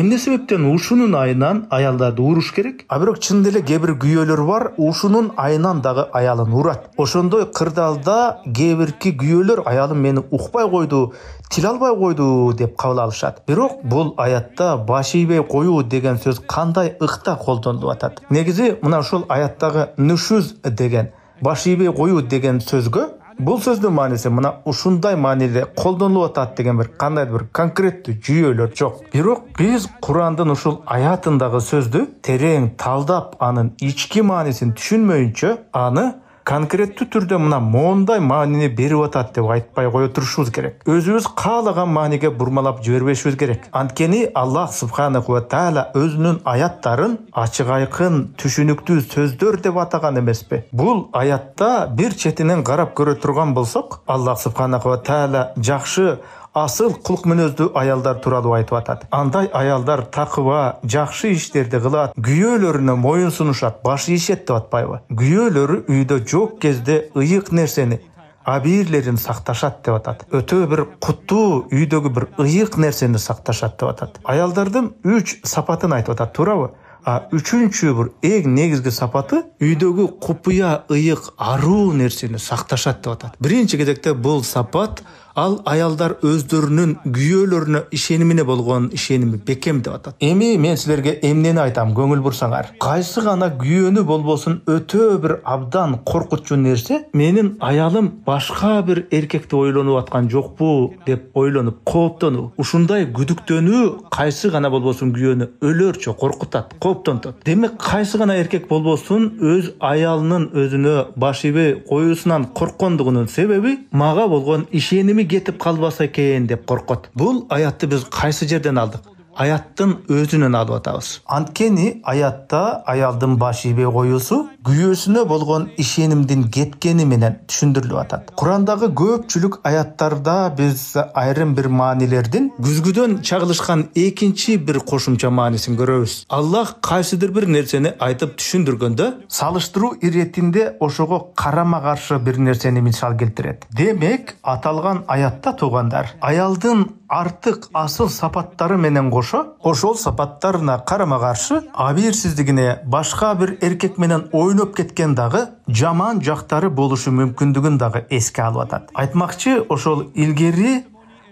эмне себептен ушунун айынан аялдарды уруш керек а бирок чын эле кээ бир күйөөлөр бар ушунун айынан дагы аялын урат ошондой кырдаалда кээ бирки күйөөлөр аялым мени укпай койду тилалбай койду деп кабыл алышат бирок бул аятта баш ийбей коюу деген сөз кандай ыкта колдонулуп атат негизи мына ушул аяттагы нүшүз деген баш ийбей коюу деген сөзгө бул сөздүн мааниси мына ушундай мааниде колдонулуп атат деген бир кандайдыр бир конкреттүү жүйөлөр жок бирок биз курандын ушул аятындагы сөздү терең талдап анын ички маанисин түшүнмөйүнчө аны конкреттүү түрдө мына моундай маанини берип атат деп айтпай кое турушубуз керек өзүбүз каалаган мааниге бурмалап жибербешибиз керек анткени аллах субханаху ва таала өзүнүн аяттарын ачык айкын түшүнүктүү сөздөр деп атаган эмеспи Бұл аятта бир четинен карап көрө турган болсок аллах субханаху ва таала жакшы асыл кулк мүнөздүү аялдар тууралуу айтып атат андай аялдар тақыва жакшы іштерді кылат күйеулеріне мойын сунушат баш ийишет деп атпайбы күйеулері үйде жоқ кезде ыйык нәрсені абийирлерин сакташат деп атат өтө бир куттуу үйдөгү бир ыйык нерсени сакташат деп атат аялдардын үч сапатын айтып атат туурабы а үчүнчү бир эң негизги сапаты үйдөгү купуя ыйык аруу нерсени сакташат деп атат биринчи кезекте бул сапат ал аялдар өздөрүнүн күйөөлөрүнө ишенимине болгон ишеними бекем деп атат эми мен силерге эмнени айтам көңүл бурсаңар кайсы гана күйөөнү болбосун өтө бир абдан коркутчу нерсе менин аялым башка бир эркекти ойлонуп аткан жокпу деп ойлонуп кооптонуу ушундай күдүктөнүү кайсы гана болбосун күйөөнү өлөрчө коркутат кооптонтот демек кайсы гана эркек болбосун өз аялынын өзүнө баш ийбей коюусунан корккондугунун себеби мага болгон ишеними кетип қалбаса экен деп коркот Бұл аятты біз қайсы жерден алдық аяттын өзүнөн алып атабыз анткени аятта аялдын баш ийбей коюусу күйөөсүнө болгон ишенимдин кеткени менен түшүндүрүлүп атат курандагы көпчүлүк аяттарда биз айрым бир маанилердин күзгүдөн чагылышкан экинчи бир кошумча маанисин көрөбүз аллах кайсыдыр бир нерсени айтып түшүндүргөндө салыштыруу иретинде ошого карама каршы бир нерсени мисал келтирет демек аталган аятта туугандар аялдын артық асыл сапаттары менен кошо ошол сапаттарына карама каршы абийирсиздигине башка бир эркек менен ойноп кеткен дагы жаман жактары болушу мүмкүндүгүн дагы эске алып атат айтмакчы ошол илгери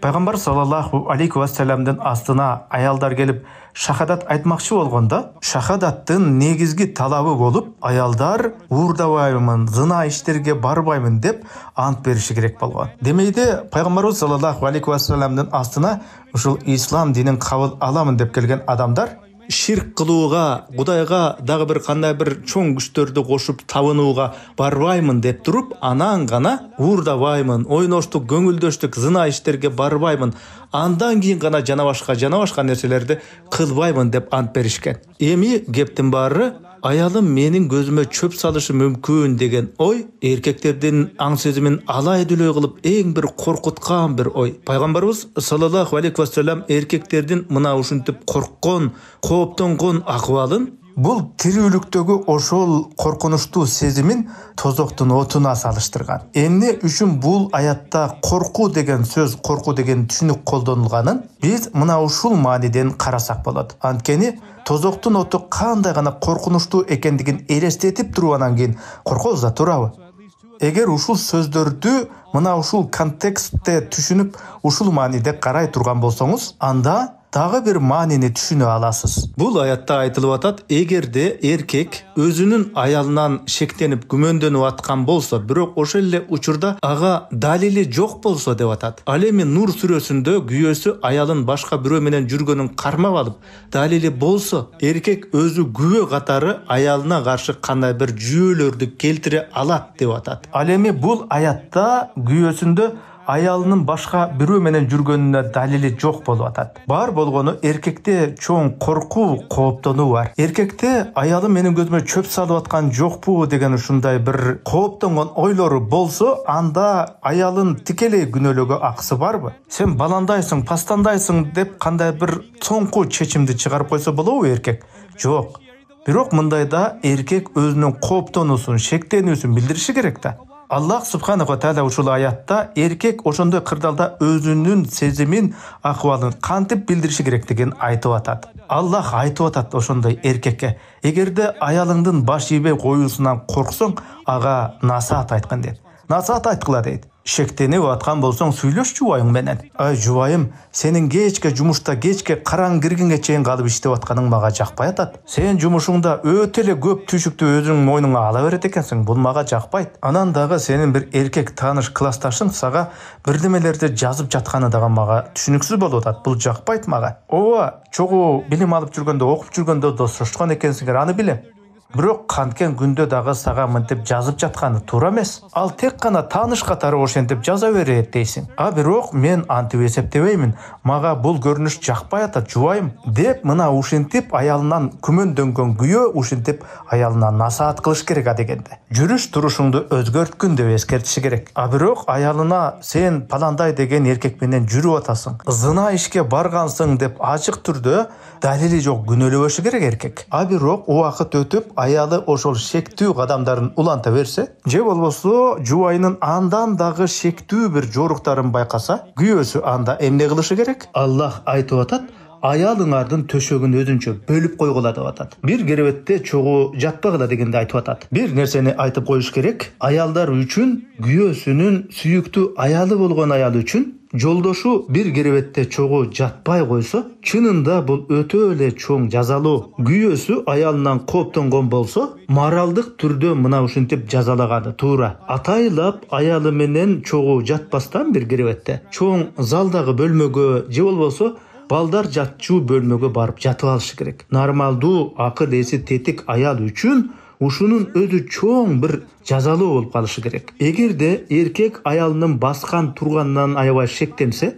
пайғамбар саллаллаху алейхи уассаламдың астына аялдар келіп шахадат айтмақшы болғанда, шахадаттың негізгі талабы болып, аялдар уурдабаймын зына іштерге барбаймын деп ант беріші керек болгон демейде пайгамбарыбыз саллаллаху алейхи уассаламның астына ушул ислам динин қабыл аламын деп келген адамдар ширк қылуға, кудайга дагы бір кандай бир чоң күчтөрдү кошуп табынууга барбаймын деп туруп анан гана уурдабаймын ойноштук көңүлдөштүк зына иштерге барбаймын андан кийин гана жана башка жана башка нерселерди кылбаймын деп ант беришкен эми кептин баары аялым менің көзіме чөп салышы мүмкін деген ой еркектердің аң сөзімен алай дүлей қылып ең бір қорқытқан бір ой пайғамбарымыз саллаллаху алейхи уассалам еркектердің мына қорққон, қорыққан қооптонған ахуалын бұл тірі ошол коркунучтуу сезимин тозоктун отуна салыштырган эмне үчүн бул аятта коркуу деген сөз коркуу деген түшүнүк колдонулганын биз мына ушул мааниден карасак болот анткени тозоктун оту кандай гана коркунучтуу экендигин элестетип туруп анан кийин коркобуз да туурабы эгер ушул сөздөрдү мына ушул контекстте түшүнүп ушул мааниде карай турган болсоңуз анда тағы бир маанини түшүнө аласыз Бұл аятта айтылып атат эгерде эркек өзүнүн аялынан шектеніп күмөндөнүп аткан болсо бирок ошол эле учурда ага далили жок болсо деп атат ал эми нур сүрөсүндө күйөөсү аялын башка бирөө менен жүргөнүн кармап алып далили болсо эркек өзү күбө катары аялына каршы кандай бир жүйөлөрдү келтире алат деп атат ал эми бул аятта күйөөсүндө Аялының башка бирөө менен жүргөнүнө далили жок болуп атат бар болгону эркекте чоң қорқу кооптонуу бар эркекте аялы менин көзүмө чөп салып аткан жокпу деген ушундай бир кооптонгон ойлору болсо анда аялын тикелей күнөөлөгө акысы барбы сен баландайсың пастандайсың деп кандай бир соңку чечимди чыгарып койсо болобу эркек жок бирок мындайда эркек өзүнүн кооптонуусун шектенүүсүн билдириши керек да Аллах субханаху тағала ушул аятта еркек ошондой кырдалда өзүнүн сезимин акыбалын кантип билдириши керек айтып атат аллах айтып атат ошондой эркекке эгерде аялыңдын баш ийбей коюусунан корксоң ага насаат айткын дейт насаат айткыла дейт шектеніп атқан болсаң сөйлеш жубайың менен ай жубайым сенің кечке жумушта кечке караң кіргенге чейин қалып іштеп атканың мага жақпай атады сен жумушуңда өтө эле көп түйшүктү өзүңүн мойнуңа ала берет экенсиң бул мага жакпайт анан дагы сенин бир эркек тааныш классташың сага бирдемелерди жазып жатканы дагы мага түшүнүксүз болуп атат бул жакпайт мага ооба чогуу билим алып жүргөндө окуп жүргөндө достошкон экенсиңер аны билем бирок канткен күндө дагы сага мынтип жазып жатканы туура эмес ал тек гана тааныш катары ошентип жаза берет дейсиң а бирок мен антип эсептебеймин мага бул көрүнүш жакпай атат жубайым деп мына ушинтип аялынан күмөндөнгөн күйөө ушинтип аялына насаат кылыш керек адегенде жүрүш турушуңду өзгөрткүн деп эскертиши керек а бирок аялына сен паландай деген эркек менен жүрүп атасың зына ишке баргансың деп ачык түрдө далили жок күнөөлөбөшү керек эркек а бирок убакыт өтүп аялы ошол шектүү кадамдарын уланта берсе же болбосо жубайынын андан дагы шектүү бир жоруктарын байкаса күйөөсү анда эмне кылышы керек аллах айтып атат аялыңардын төшөгүн өзүнчө бөлүп койгула деп атат бир керебетте чогуу жатпагыла дегенди айтып атат бир нерсени айтып коюш керек аялдар үчүн күйөөсүнүн сүйүктүү аялы болгон аял үчүн жолдошу бир керебетте чогуу жатпай койсо чынында бул өтө эле чоң жазалоо күйөөсү аялынан кооптонгон болсо моралдык түрдө мына ушинтип жазалаганы туура атайлап аялы менен чогуу жатпастан бир керебетте чоң залдагы бөлмөгө же болбосо балдар жатчу бөлмөгө барып жатып алышы керек нормалдуу акыл эси тетик аял үчүн ушунун өзү чоң бир жазалоо болуп калышы керек эгерде эркек аялынын баскан турганынан аябай шектенсе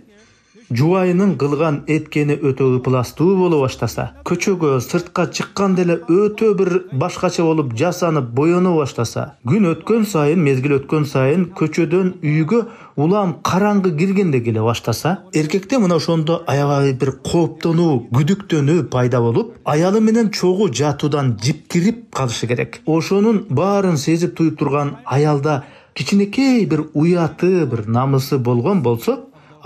жубайынын кылган эткени өтө ыпластуу боло баштаса көчөгө сыртка чыққан деле өтө бир башкача болуп жасанып боено баштаса күн өткөн сайын мезгил өткөн сайын көчөдөн үйгө улам караңгы киргенде келе баштаса эркекте мына ошондо аябай бир кооптонуу күдүктөнүү пайда болуп аялы менен чогуу жатуудан жипкирип калышы керек ошонун баарын сезип туюп турган аялда кичинекей бир уяты бир намысы болгон болсо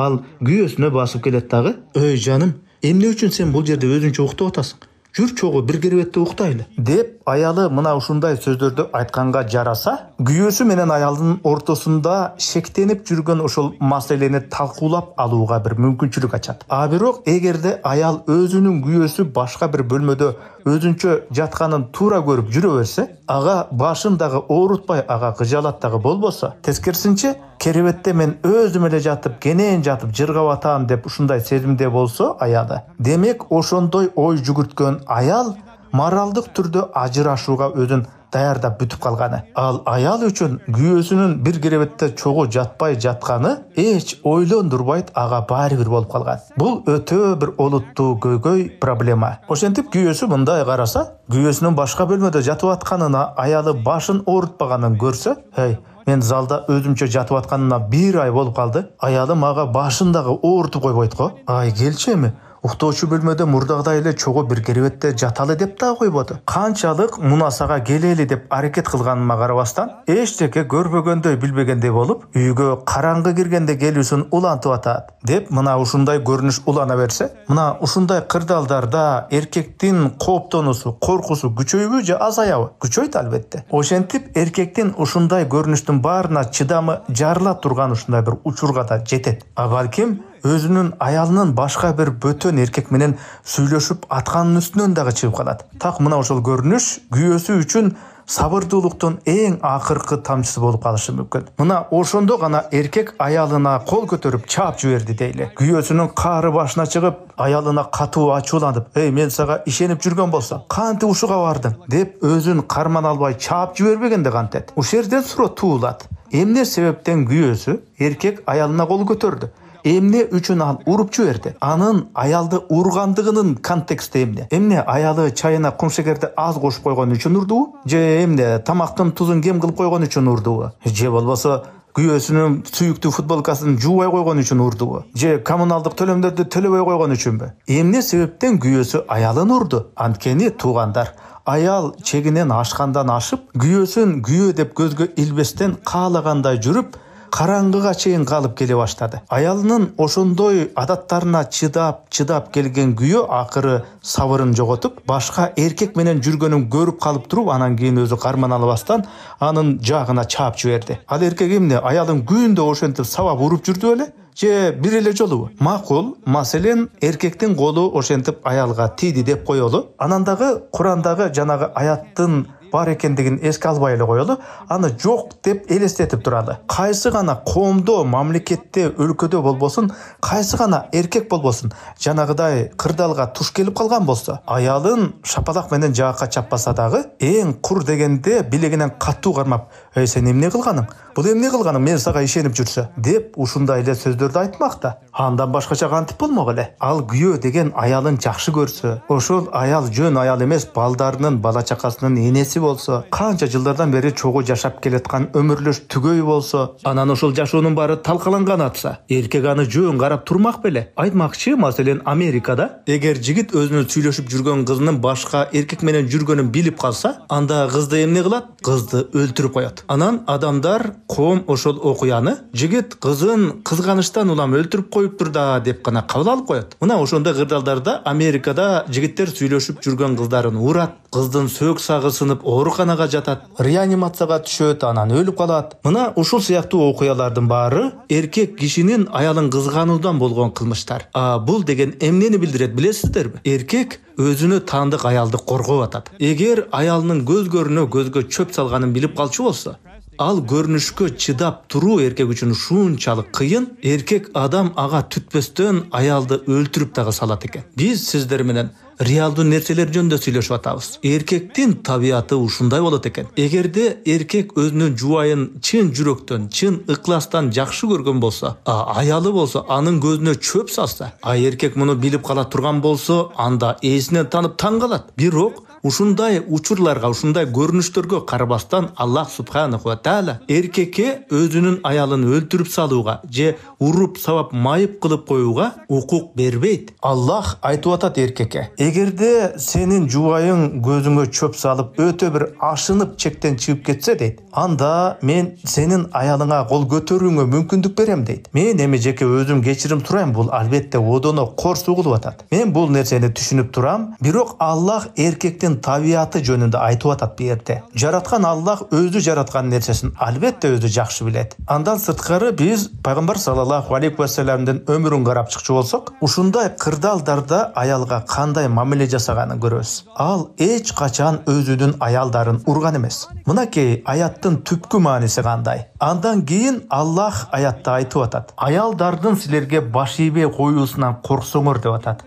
ал күйөөсүнө басып келет дагы Өй, жаным эмне үчүн сен бул жерде өзүнчө уктап атасың жүр чогуу бир керебетте уктайлы деп аялы мына ушундай сөздөрдү айтканга жараса күйөөсү менен аялдын ортосунда шектенип жүргөн ошол маселени талкуулап алууга бир мүмкүнчүлүк ачат а бирок эгерде аял өзүнүн күйөөсү башка бир бөлмөдө өзүнчө жатканын туура көрүп жүрө берсе ага башын дагы оорутпай ага кыжаалат дагы болбосо тескерисинче керебетте мен өзүм эле жатып кенен жатып жыргап атам деп ушундай сезимде болсо аялы демек ошондой ой жүгүрткөн аял моралдык түрді ажырашууга өзін даярдап бүтіп қалғаны. ал аял үчүн күйөөсүнүн бір керебетте чогуу жатпай жатқаны еш ойлондурбайт аға баары бир болуп калган бул өтө бир олуттуу көйгөй проблема ошентип күйөөсү мындай қараса күйөөсүнүн башка бөлмөдө жатып атканына аялы башын оорутпаганын көрсө эй мен залда өзүмчө жатып атканыма бир ай болуп калды аялы ага башын дагы оорутуп койбойт го ай келчи эми уктоочу бөлмөдө мурдагыдай эле чого бир керебетте жаталы деп да койбоду канчалык мунасага келели деп аракет кылганыма карабастан эчтеке көрбөгөндөй билбегендей болуп үйгө караңгы киргенде келүүсүн улантып атат деп мына ушундай көрүнүш улана берсе мына ушундай кырдаалдарда эркектин кооптонуусу коркуусу күчөйбү же азаябы күчөйт албетте ошентип эркектин ушундай көрүнүштүн баарына чыдамы жарыла турган ушундай бир учурга да жетет а балким өзүнүн аялынын башка бир бөтөн эркек менен сүйлөшүп атканын үстүнөн дагы чыгып калат так мына ошол көрүнүш күйөөсү үчүн сабырдуулуктун эң акыркы тамчысы болуп калышы мүмкүн мына ошондо гана эркек аялына кол көтөрүп чаап жиберди дейли күйөөсүнүн каары башына чыгып аялына катуу ачууланып эй мен сага ишенип жүргөн болсом кантип ушуга бардың деп өзүн кармана албай чаап жибербегенде кантет ушул жерден суроо туулат эмне себептен күйөөсү эркек аялына кол көтөрдү эмне үчүн ал уруп жиберди анын аялды ургандыгынын контексти эмне эмне аялы чайына кум шекерди аз кошуп койгон үчүн урдубу же эмне тамактын тузун кем кылып койгон үчүн урдубу же болбосо күйөөсүнүн сүйүктүү футболкасын жуубай койгон үчүн урдубу же коммуналдык төлөмдөрдү төлөбөй койгон үчүнбү эмне себептен күйөөсү аялын урду анткени туугандар аял чегинен ашкандан ашып күйөөсүн күйөө деп көзгө илбестен каалагандай жүрүп қараңғыға чейін қалып келе баштады аялынын ошондой адаттарына чыдап чыдап келген күйөө акыры сабырын жоготуп башка эркек менен жүргөнүн көрүп калып туруп анан кийин өзү карман албастан анын жаагына чаап жиберди ал эркек эмне аялын күндө ошентип сабап уруп жүрдү беле же бир эле жолубу макул маселен эркектин колу ошентип аялга тийди деп коелу анан дагы курандагы жанагы аяттын бар екендігін еске албай эле коелу аны жок деп элестетип туралы кайсы гана коомдо мамлекетте өлкөдө болбосун кайсы гана эркек болбосун жанагыдай кырдаалга туш келип калган болсо аялын шапалак менен жаакка чаппаса дагы эң кур дегенде билегинен катуу кармап эй сен эмне кылганың бул эмне кылганың мен сага ишенип жүрсө деп ушундай эле сөздөрдү да андан башкача кантип болмок эле ал күйөө деген аялын жакшы көрсө ошол аял жөн аял эмес балдарынын бала чакасынын энеси болсо канча жылдардан бери чогуу жашап келаткан өмүрлөш түгөй болсо анан ошол жашоонун баары талкаланган атса эркек аны жөн карап турмак беле айтмакчы маселен америкада эгер жигит өзүнүн сүйлөшүп жүргөн кызынын башка эркек менен жүргөнүн билип калса анда кызды эмне кылат кызды өлтүрүп коет анан адамдар коом ошол окуяны жигит кызын кызганычтан улам өлтүрүп коюптур да деп гана кабыл алып коет мына ошондой кырдаалдарда америкада жигиттер сүйлөшүп жүргөн кыздарын урат кыздын сөөк сагы сынып ооруканага жатат реанимацияга түшөт анан өлүп калат мына ушул сыяктуу окуялардын баары эркек кишинин аялын кызгануудан болгон кылмыштар а бул деген эмнени билдирет билесиздерби эркек өзүнө таандык аялды коргоп атат эгер аялынын көзгөрүнө көзгө чөп салганын билип калчу болсо ал көрүнүшкө чыдап туруу эркек үчүн ушунчалык кыйын эркек адам ага түтпөстөн аялды өлтүрүп дагы салат экен биз сиздер менен реалдуу нерселер жөнүндө сүйлөшүп атабыз эркектин табияты ушундай болот экен эгерде эркек өзүнүн жубайын чын жүрөктөн чын ыкластан жакшы көргөн болсо аялы болсо анын көзүнө чөп салса а эркек муну билип кала турган болсо анда ээсинен танып таң калат бирок ушундай учурларга ушундай көрүнүштөргө карабастан аллах субханаху ва тааля эркекке өзүнүн аялын өлтүрүп салууга же уруп сабап майып кылып коюуга укук бербейт аллах айтып атат эркекке эгерде сенің жубайың көзүңө чөп салып өтө бір ашынып чектен чыгып кетсе дейт анда мен сенің аялыңа қол көтеруіңе мүмкіндік берем дейт мен эми жеке өзім кечирим сурайм бұл албетте одоно корс угулуп атат мен бұл нерсени түшүнүп турам бирок аллах эркектин табияты жөнүндө айтып атат жерде жаратқан аллах өзү жаратқан нәрсесін албетте өзі жакшы билет андан сырткары биз пайгамбар саллаллаху алейхи вассаламдын өмүрүн карап чыкчу болсок ушундай қырдалдарда аялга қандай мамиле жасаганын көрөбүз ал эч качан өзүнүн аялдарын урган эмес мынакей аяттын түпкү мааниси кандай андан кийин аллах аятта айтып атат аялдардын силерге баш ийбей коюусунан корксоңор деп атат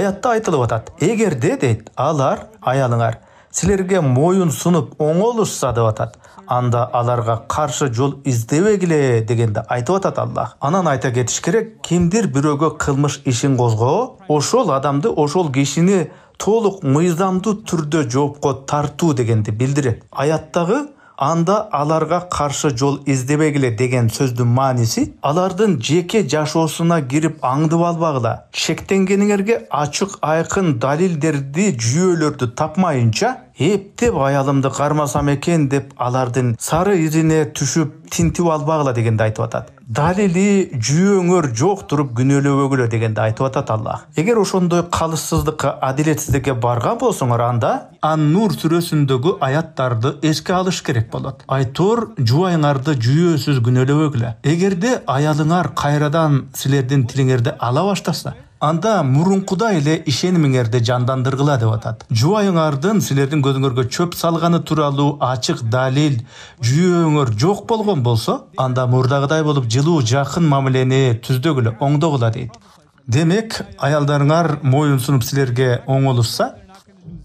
аятта айтылып атат эгерде дейт алар аялыңар силерге моюн сунуп оңолушса деп атат анда аларға каршы жол издебегиле дегенди айтып атат аллах анан айта кетиш керек кимдир бирөөгө кылмыш ишин козгоо ошол адамды ошол кишини толук мыйзамдуу түрдө жоопко тартуу дегенди билдирет аяттагы анда аларга каршы жол издебегиле деген сөздүн мааниси алардын жеке жашоосуна кирип аңдып албагыла чектенгениңерге ачык айкын далилдерди жүйөлөрдү тапмайынча эптеп аялымды қармасам екен деп алардын сары изине түшүп тинтип албагыла дегенді айтып атат далили жүйөңөр жок туруп күнөөлөбөгүлө дегенди айтып атат аллах эгер ошондой калыссыздыкка адилетсиздикке барган болсоңор анда ан нур сүрөсүндөгү аяттарды эске алыш керек болот айтор жубайыңарды жүйөөсүз күнөөлөбөгүлө эгерде аялыңар кайрадан силердин тилиңерди ала баштаса анда мурункуда эле ишенимиңерди жандандыргыла деп атат Жуайыңардын силердин көзүңөргө чөп салганы тууралуу ачык далил жүйөңөр жок болгон болсо анда мурдагыдай болуп жылуу жакын мамилени түздөгүлө оңдогула дейт демек аялдарыңар сунуп силерге оңолушса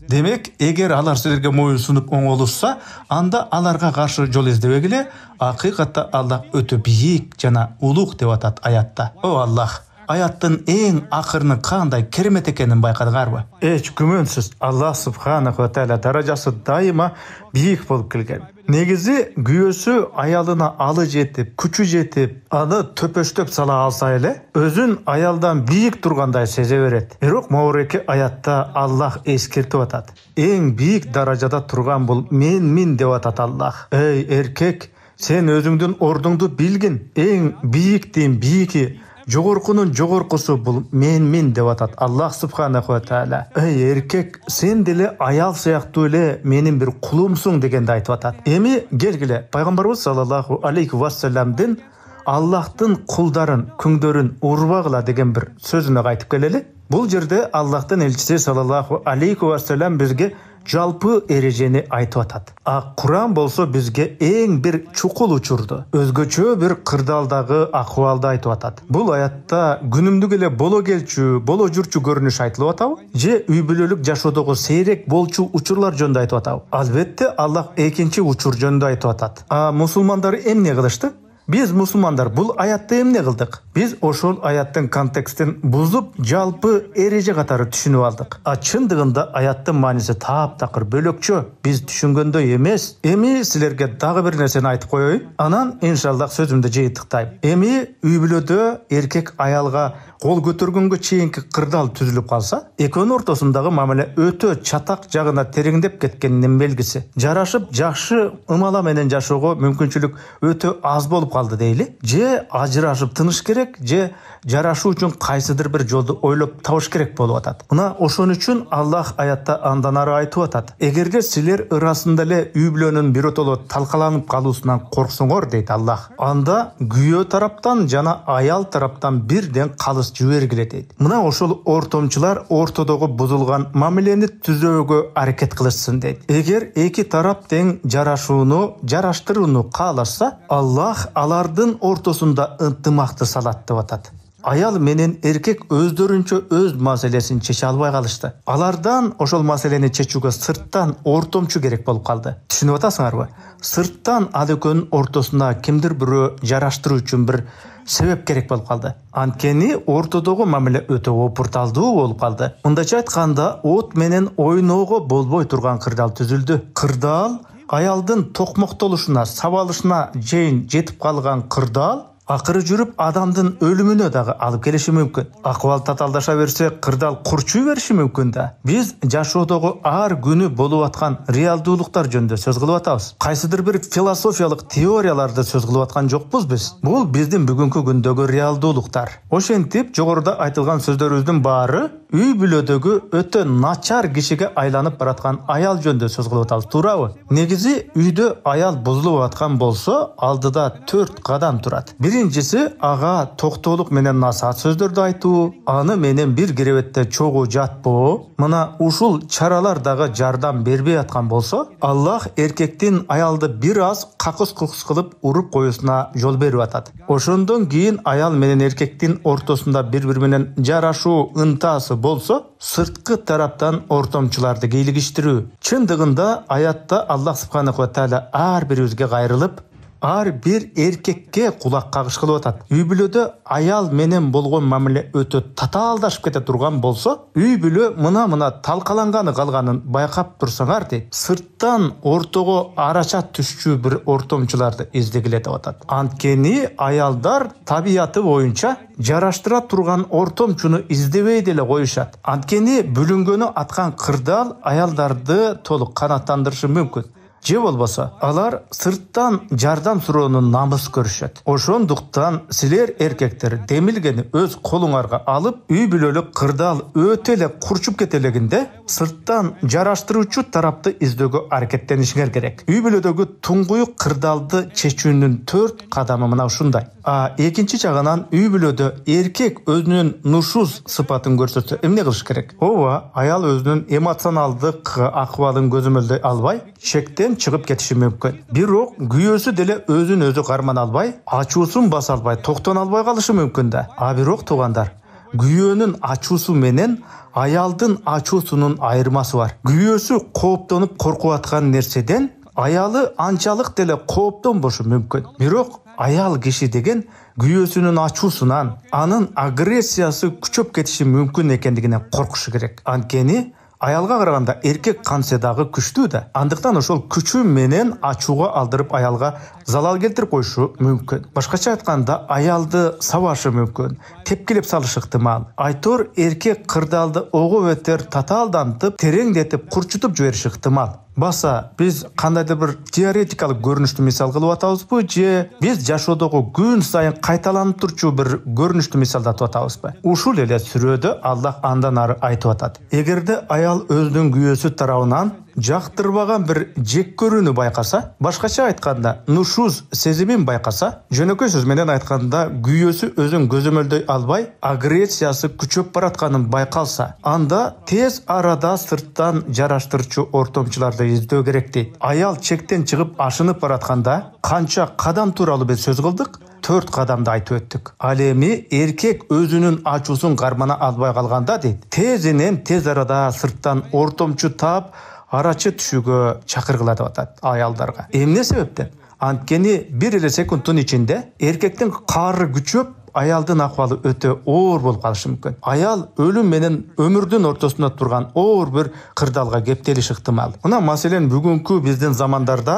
демек эгер алар силерге сунуп оңолушса анда аларга каршы жол издебегиле акыйкатта аллах өтө бийик жана улуқ деп атат аятта о аллах аяттын эң акырыны қандай керемет экенин байкадыңарбы эч күмөнсүз аллах субханаа тағала даражасы дайыма биік болып келген Негізі күйесі аялына алы жетип күчі жетип аны төпөштөп сала алса эле өзүн аялдан биік тургандай сезе берет бирок мобуреки аятта аллах эскертип атат эң бийик даражада турган бул менмин деп атат аллах эй эркек сен өзүңдүн ордуңду билгин эң бийиктин бийики жогоркунун жогоркусу бул мен мен деп атат аллах субханаху ва таала эй эркек сен деле аял сыяктуу эле менин бир кулумсуң дегенди айтып атат эми келгиле пайгамбарыбыз саллаллаху алейхи вассаламдын аллахтын кулдарын күңдөрүн урбагыла деген бир сөзүнө кайтып келели бул жерде аллахтын элчиси саллаллаху алейхи вассалам бизге жалпы эрежени айтып атат а куран болсо бізге эң бир чукул учурду өзгөчө бір қырдалдағы акыбалды айтып атат бул аятта күнүмдүк эле боло келчү боло жүрчү көрүнүш айтылып атабы же үй бүлөлүк жашоодогу сейрек болчу учурлар жөнүндө айтып атабы албетте аллах экинчи учур жөнүндө айтып атат а мусулмандар эмне кылышты Біз мусулмандар бұл аятты эмне кылдык биз ошол аяттын контекстин бузуп жалпы эреже катары түшүнүп алдык. А чындыгында аяттын мааниси таптакыр бөлөкчө. Биз түшүнгөндөй эмес. Эми силерге дагы бир нерсени айтып коеюн, анан иншаллах сөзүмдү жыйынтыктайм. Эми үй бүлөдө эркек аялга кол көтөргөнгө чейинки кырдал түзүлүп калса, экөөнүн ортосундагы мамиле өтө чатак жагына тереңдеп кеткенинин белгиси. Жарашып, жакшы ымала менен жашоого мүмкүнчүлүк өтө аз болуп калды дейли же ажырашып тыныш керек же жарашу үчүн кайсыдыр бир жолду ойлоп табыш керек болуп атат мына ошон үчүн аллах аятта андан ары айтып атат эгерде силер ырасында эле үй бүлөнүн биротоло талкаланып калуусунан корксоңор дейт аллах анда күйөө тараптан жана аял тараптан бирден калыс жибергиле дейт мына ошол ортомчулар ортодогу бузулган мамилени түзөөгө аракет кылышсын дейт эгер эки тарап тең жарашууну жараштырууну каалашса аллах алардын ортосунда ынтымакты салат деп атат Аял менен эркек өздөрүнчө өз маселесин чече албай калышты алардан ошол маселени чечүүгө сырттан ортомчу керек болуп калды түшүнүп атасыңарбы сырттан ал экөөнүн ортосуна кимдир бирөө жараштыруу үчүн бир себеп керек болуп калды анткени ортодогу мамиле өтө опурталдуу болуп калды мындайча айтканда от менен ойноого болбой турган кырдаал түзүлдү кырдаал аялдын токмоктолушуна сабалышына чейин жетип калган кырдаал ақыры жүріп адамдын өліміне дағы алып келиши мүмкін акыбал татаалдаша берсе қырдал құрчу бериши мүмкін да біз жашоодогу ар күні болып аткан реалдуулуктар жөнүндө сөз кылып атабыз кайсыдыр бир философиялык теорияларды сөз кылып аткан жокпуз биз бул биздин бүгүнкү күндөгү реалдуулуктар ошентип жогоруда айтылган сөздөрүбүздүн баары үй бүлөдөгү өтө начар кишиге айланып бараткан аял жөнүндө сөз кылып атабыз туурабы негизи үйдө аял бузулуп аткан болсо алдыда төрт кадам турат бири Биринчиси аға токтолук менен насаат сөздөрдү айтуу, аны менен бир керебетте чогуу жатпоо, мына ушул чаралар дагы жардам бербей аткан болсо, Аллах эркектин аялды бир аз какыс-кукус кылып уруп коюусуна жол берип атат. Ошондон кийин аял менен эркектин ортосунда бири-бири менен жарашуу ынтаасы болсо, сырткы тараптан ортомчуларды кийлигиштирүү. Чындыгында аятта Аллах субханаху ва таала ар бирибизге кайрылып, ар бир эркекке кулак кагыш кылып атат үй бүлөдө аял менен болгон мамиле өтө татаалдашып кете турган болсо үй бүлө мына мына талкаланганы калганын байкап турсаңар дейт сырттан ортого арача түшчү бир ортомчуларды издегиле деп атат анткени аялдар табияты боюнча жараштыра турган ортомчуну издебей деле коюшат анткени бүлүнгөнү аткан кырдаал аялдарды толук канааттандырышы мүмкүн же болбосо алар сырттан жардам суроону намыс көрүшөт ошондуктан силер эркектер демилгени өз колуңарга алып үй бүлөлүк кырдаал өтө эле курчуп кете элегинде сырттан жараштыруучу тарапты издөөгө аракеттенишиңер керек үй бүлөдөгү туңгуюк кырдаалды чечүүнүн төрт кадамы мына ушундай а экинчи жагынан үй бүлөдө эркек өзүнүн нушуз сыпатын көрсөтсө эмне кылыш керек ооба аял өзүнүн эмоционалдык акыбалын көзөмөлдөй албай чекте элем чыгып кетиши мүмкүн бирок күйөөсү деле өзүн өзү кармана албай ачуусун баса албай токтоно албай калышы мүмкүн да а бирок туугандар күйөөнүн ачуусу менен аялдын ачуусунун айырмасы бар күйөөсү кооптонуп коркуп аткан нерседен аялы анчалык деле кооптонбошу мүмкүн бирок аял киши деген күйөөсүнүн ачуусунан анын агрессиясы күчөп кетиши мүмкүн экендигинен коркушу керек анткени аялга караганда эркек қанседағы күчтүү да андыктан ошол күчү менен ачууга алдырып аялга залал келтирип коюшу мүмкін. башкача айтканда аялды сабашы мүмкүн тепкилеп салышы ыктымал айтор эркек кырдаалды ого бетер татаалдантып тереңдетип курчутуп жибериши ыктымал баса биз кандайдыр бір теоретикалык көрүнүштү мисал кылып атабызбы же біз жашоодогу күн сайын кайталанып турчу бир көрүнүштү мисалдатып атабызбы ушул эле сүрөдө аллах андан ары айтып атат эгерде аял өзүнүн күйөөсү тарабынан жактырбаган бір жек көруні байқаса башкача айтканда нушуз сезимин байкаса жөнөкөй сөз менен айтканда күйөөсү өзүн көзөмөлдөй албай агрессиясы күчөп баратканын байқалса. анда тез арада сырттан жараштырчу ортомчуларды издөө керек дейт аял чектен чыгып ашынып баратканда канча кадам тууралуу биз сөз кылдык төрт кадамды айтып өттүк ал эми эркек өзүнүн ачуусун кармана албай калганда дейт тезинен тез арада сырттан ортомчу таап арачы түшүүгө чакыргыла деп атат аялдарга эмне себептен анткени бир эле секундтун ичинде эркектин каары күчөп аялдын акыбалы өтө оор болуп калышы мүмкүн аял өлүм менен өмүрдүн ортосунда турган оор бир кырдаалга кептелиши ыктымал мына маселен бүгүнкү биздин замандарда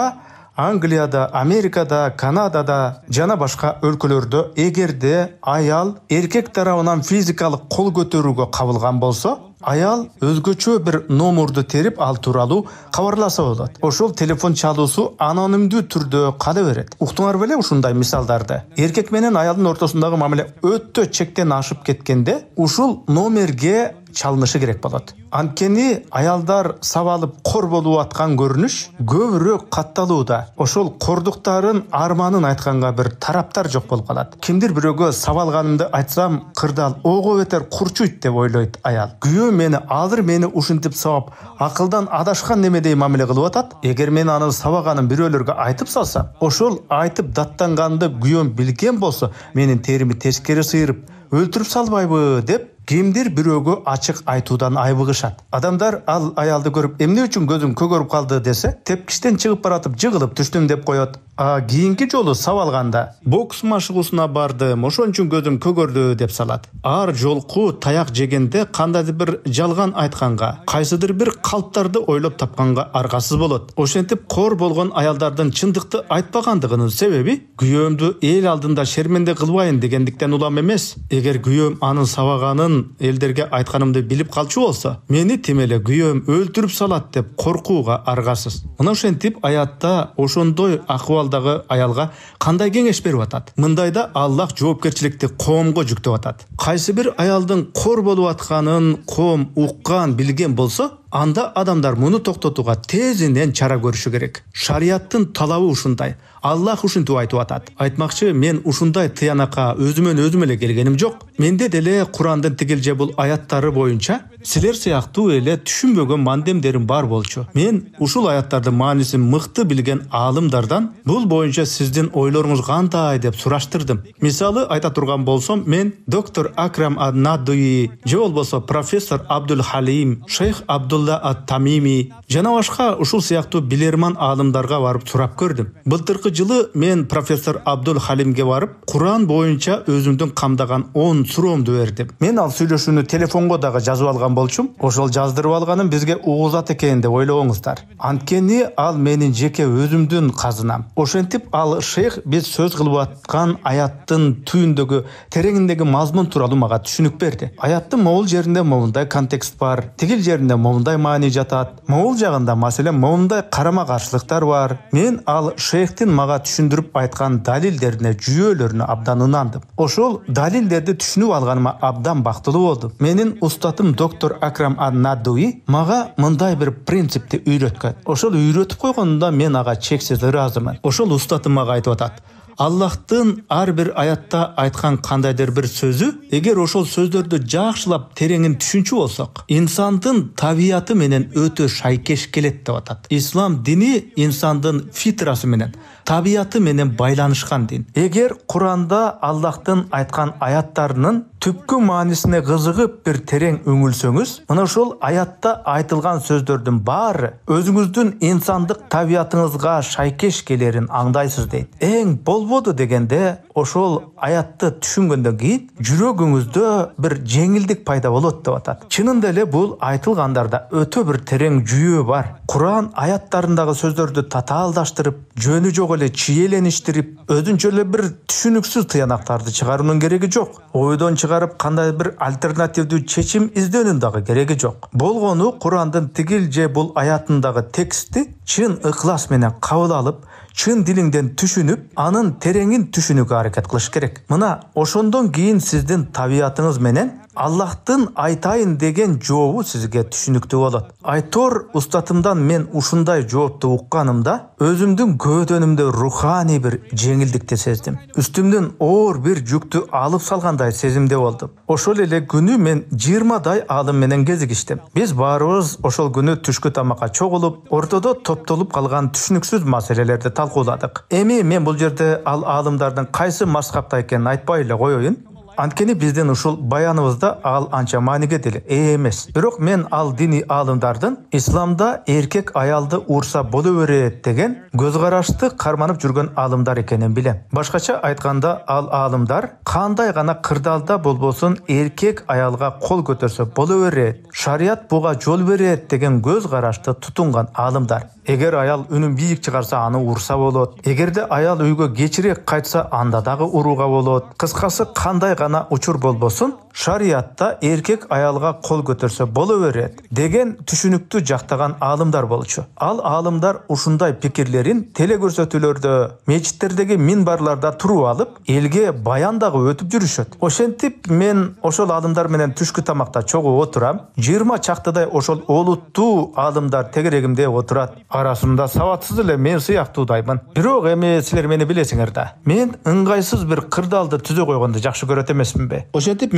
англияда америкада канадада жана башка өлкөлөрдө эгерде аял эркек тарабынан физикалык кол көтөрүүгө кабылган болсо аял өзгөчө бир номерди терип ал тууралуу кабарласа болот ошол телефон чалуусу анонимдүү түрдө кала берет уктуңар беле ушундай мисалдарды эркек менен аялдын ортосундагы мамиле өтө чектен ашып кеткенде ушул номерге чалынышы керек болот анткени аялдар сабалып кор болуп аткан көрүнүш көбүрөөк катталууда ошол кордуктарын арманын айтканга бир тараптар жок болуп калат кимдир бирөөгө сабалганымды айтсам кырдаал ого бетер курчуйт деп ойлойт аял күйөөм мени азыр мени ушинтип сабап акылдан адашкан немедей мамиле кылып атат эгер мен аны сабаганын бирөөлөргө айтып салсам ошол айтып даттанганымды күйөөм билген болсо менин терими тескери сыйрып өлтүрүп салбайбы деп кимдир бирөөгө ачык айтуудан айбыгыш адамдар ал аялды көрүп эмне үчүн көзүм көгөрүп калды десе тепкичтен чыгып баратып жыгылып түштүм деп коет а кийинки жолу сабалганда бокс машыгуусуна бардым ошон үчүн көзүм көгөрдү деп салат ар жолку таяк жегенде кандайдыр бир жалган айтканга кайсыдыр бир калптарды ойлоп тапканга аргасыз болот ошентип кор болгон аялдардын чындыкты айтпагандыгынын себеби күйөөмдү эл алдында шерменде кылбайын дегендиктен улам эмес эгер күйөөм анын сабаганын элдерге айтканымды билип калчу болсо мени темеле күйөөм өлтүрүп салат деп коркууга аргасыз мына ошентип аятта ошондой акыбалдагы аялга кандай кеңеш берип атат мындайда аллах жоопкерчиликти коомго жүктөп атат кайсы бир аялдын кор болуп атканын коом уккан билген болсо анда адамдар муну токтотууга тезинен чара көрүшү керек шарияттын талабы ушундай аллах ушинтип айтып атат айтмакчы мен ушундай тыянакка өзүмөн өзүм эле келгеним жок менде деле курандын тигил же бул аяттары боюнча силер сыяктуу эле түшүнбөгөн мандемдерим бар болчу мен ушул аяттардын маанисин мыкты билген аалымдардан бул боюнча сиздин ойлоруңуз кандай деп сураштырдым мисалы айта турган болсом мен доктор акрам ад надуи же болбосо профессор абдул халим шейх абдул абдулла ат тамими жана башка ушул сыяктуу билерман аалымдарга барып сурап көрдүм былтыркы жылы мен профессор абдул халимге барып куран боюнча өзүмдүн камдаган он суроомду бердим мен ал сүйлөшүүнү телефонго дагы жазып алган болчумун ошол жаздырып алганым бизге угузат экен деп ойлобоңуздар анткени ал менин жеке өзүмдүн казынам ошентип ал шейх биз сөз кылып аткан аяттын түйүндөгү тереңиндеги мазмун тууралуу мага түшүнүк берди аяттын могул жеринде моундай контекст бар тигил жеринде моундай мындай маани жатат могул жагында маселен моундай карама каршылыктар бар мен ал шейхтин мага түшүндүрүп айткан далилдерине жүйөлөрүнө абдан ынандым ошол далилдерди түшүнүп алганыма абдан бактылуу болдум менин устатым доктор акрам ан надуи мага мындай бир принципти үйрөткөн ошол үйрөтүп койгонунда мен ага чексиз ыраазымын ошол устатым мага айтып атат аллахтын ар бир аятта айткан кандайдыр бир сөзү эгер ошол сөздөрдү жакшылап тереңин түшүнчү болсок инсандын табияты менен өтө шайкеш келет деп атат ислам дини инсандын фитрасы менен табияты менен байланышкан дин эгер куранда аллахтын айткан аяттарынын түпкі мәнісіне қызығып бір терең үңілсеңіз мына ошол аятта айтылған сөздердің бары өзіңіздің инсандық табиғатыңызға шайкеш келерін аңдайсыз дейді эң болбоды дегенде ошол аятты түшүнгөндөн кийин жүрөгүңүздө бир жеңилдик пайда болот деп атат чынында эле бул айтылгандарда өтө бир терең жүйө бар куран аяттарындагы сөздөрдү татаалдаштырып жөнү жок эле чиелеништирип өзүнчө эле бир түшүнүксүз тыянактарды чыгаруунун кереги жок ойдон чыгарып қандай бир альтернативдүү чечим издөөнүн дагы кереги жок болгону курандын тигил же бул аятындагы текстти чын ыклас менен кабыл алып чын дилиңден түшүнүп анын тереңин түшүнүүгө аракет кылыш керек мына ошондон кийин сиздин табиятыңыз менен аллахтын айтайын деген жообу сизге түшүнүктүү болот айтор устатымдан мен ушундай жоопту укканымда өзүмдүн көөтөнүмдө руханий бир жеңилдикти сездим үстүмдөн оор бир жүктү алып салгандай сезимде болдум ошол эле күнү мен жыйырмадай аалым менен кезигиштим биз баарыбыз ошол күнү түшкү тамакка чогулуп ортодо топтолуп калган түшүнүксүз маселелерди талқыладық эми мен бұл жерде ал алымдардың қайсы масхабта екенін айтпай эле коеюн анткени биздин ушул баяныбызда ал анча мааниге деле ээ эмес бирок мен ал диний аалымдардын исламда эркек аялды урса боло берет деген көз карашты карманып жүргөн аалымдар экенин билем башкача айтканда ал аалымдар кандай гана кырдаалда болбосун эркек аялга кол көтөрсө боло берет шарият буга жол берет деген көз карашты тутунган аалымдар эгер аял үнүн бийик чыгарса аны урса болот эгерде аял үйгө кечирээк кайтса анда дагы урууга болот кыскасы кандай гана ғана учур болбосун шариятта эркек аялга кол көтөрсө боло берет деген түшүнүктү жактаган аалымдар болчу ал аалымдар ушундай пикирлерин теле көрсөтүүлөрдө мечиттердеги минбарларда туруп алып элге баян дагы өтүп жүрүшөт ошентип мен ошол аалымдар менен түшкү тамакта чогуу отурам жыйырма чактыдай ошол олуттуу аалымдар тегерегимде отурат арасында сабатсыз эле мен сыяктуудаймын бирок эми силер мени билесиңер да мен ыңгайсыз бир кырдаалды түзө койгонду жакшы көрөт emasmi be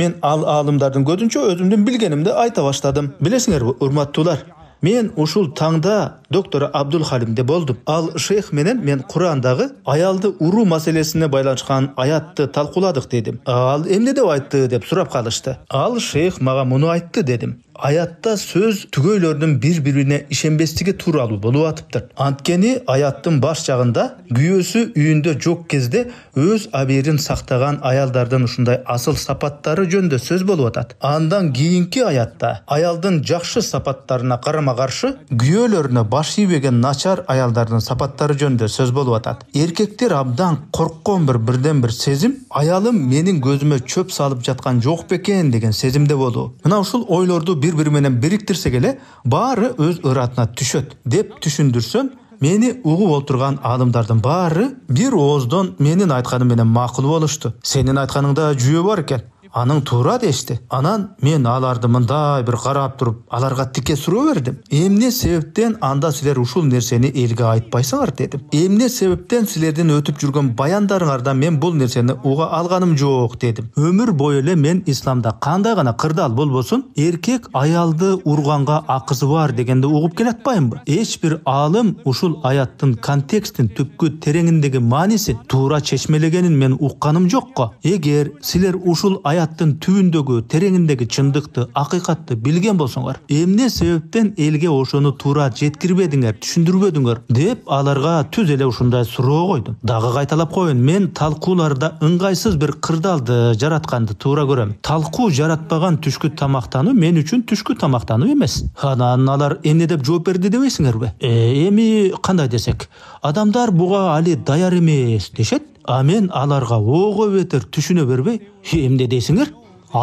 мен ал al olimlardan ko'rincha o'zimdan айта ayta boshladim bilasizlar мен Мен ушул таңда доктор Абдул болдум. болдым. Ал шейх менен мен Курандагы аялды уру маселесине байланышкан аятты талкуладык дедим. Ал эмне деп айтты деп сурап калышты. Ал шейх мага муну айтты дедим аятта сөз түгөйлөрдүн бири бирине ишенбестиги тууралуу болуп атыптыр анткени аяттын баш жагында күйөөсү үйүндө жок кезде өз абийирин сактаган аялдардын ушундай асыл сапаттары жөнүндө сөз болуп атат андан кийинки аятта аялдын жакшы сапаттарына карама каршы күйөөлөрүнө баш ийбеген начар аялдардын сапаттары жөнүндө сөз болуп атат эркектер абдан корккон бир бирден бир сезим аялым менин көзүмө чөп салып жаткан жок бекен деген сезимде болуу мына ушул ойлорду бір бири менен бириктирсек эле баары өз ыратына түшөт деп түшүндүрсөм мени угуп отурган аалымдардын баары бир ооздон менин айтканым менен макул болушту сенин айтканыңда жүйө бар экен аның туура дешти анан мен аларды мындай бир карап туруп аларга тике суроо бердим эмне себептен анда силер ушул нерсени элге айтпайсыңар дедим эмне себептен силердин өтүп жүргөн баяндарыңардан мен бул нерсени уга алганым жок дедим өмүр бою эле мен исламда кандай гана кырдаал болбосун эркек аялды урганга акысы бар дегенди угуп келатпаймынбы эч бир аалым ушул аяттын контекстин түпкү тереңиндеги маанисин туура чечмелегенин мен укканым жокко эгер силер ушул аят маяттын түбүндөгү тереңиндеги чындыкты акыйкатты билген болсоңор эмне себептен элге ошону туура жеткирбедиңер түшүндүрбөдүңөр деп аларга түз эле ушундай суроо койдум дагы кайталап коеюн мен талкууларда ыңгайсыз бир кырдаалды жаратканды туура көрөм талкуу жаратпаган түшкү тамактануу мен үчүн түшкү тамактануу эмес анан алар эмне деп жооп берди дебейсиңерби эми кандай десек адамдар буга али даяр эмес дешет Амен мен аларга ого бетер түшүнө бербей эмне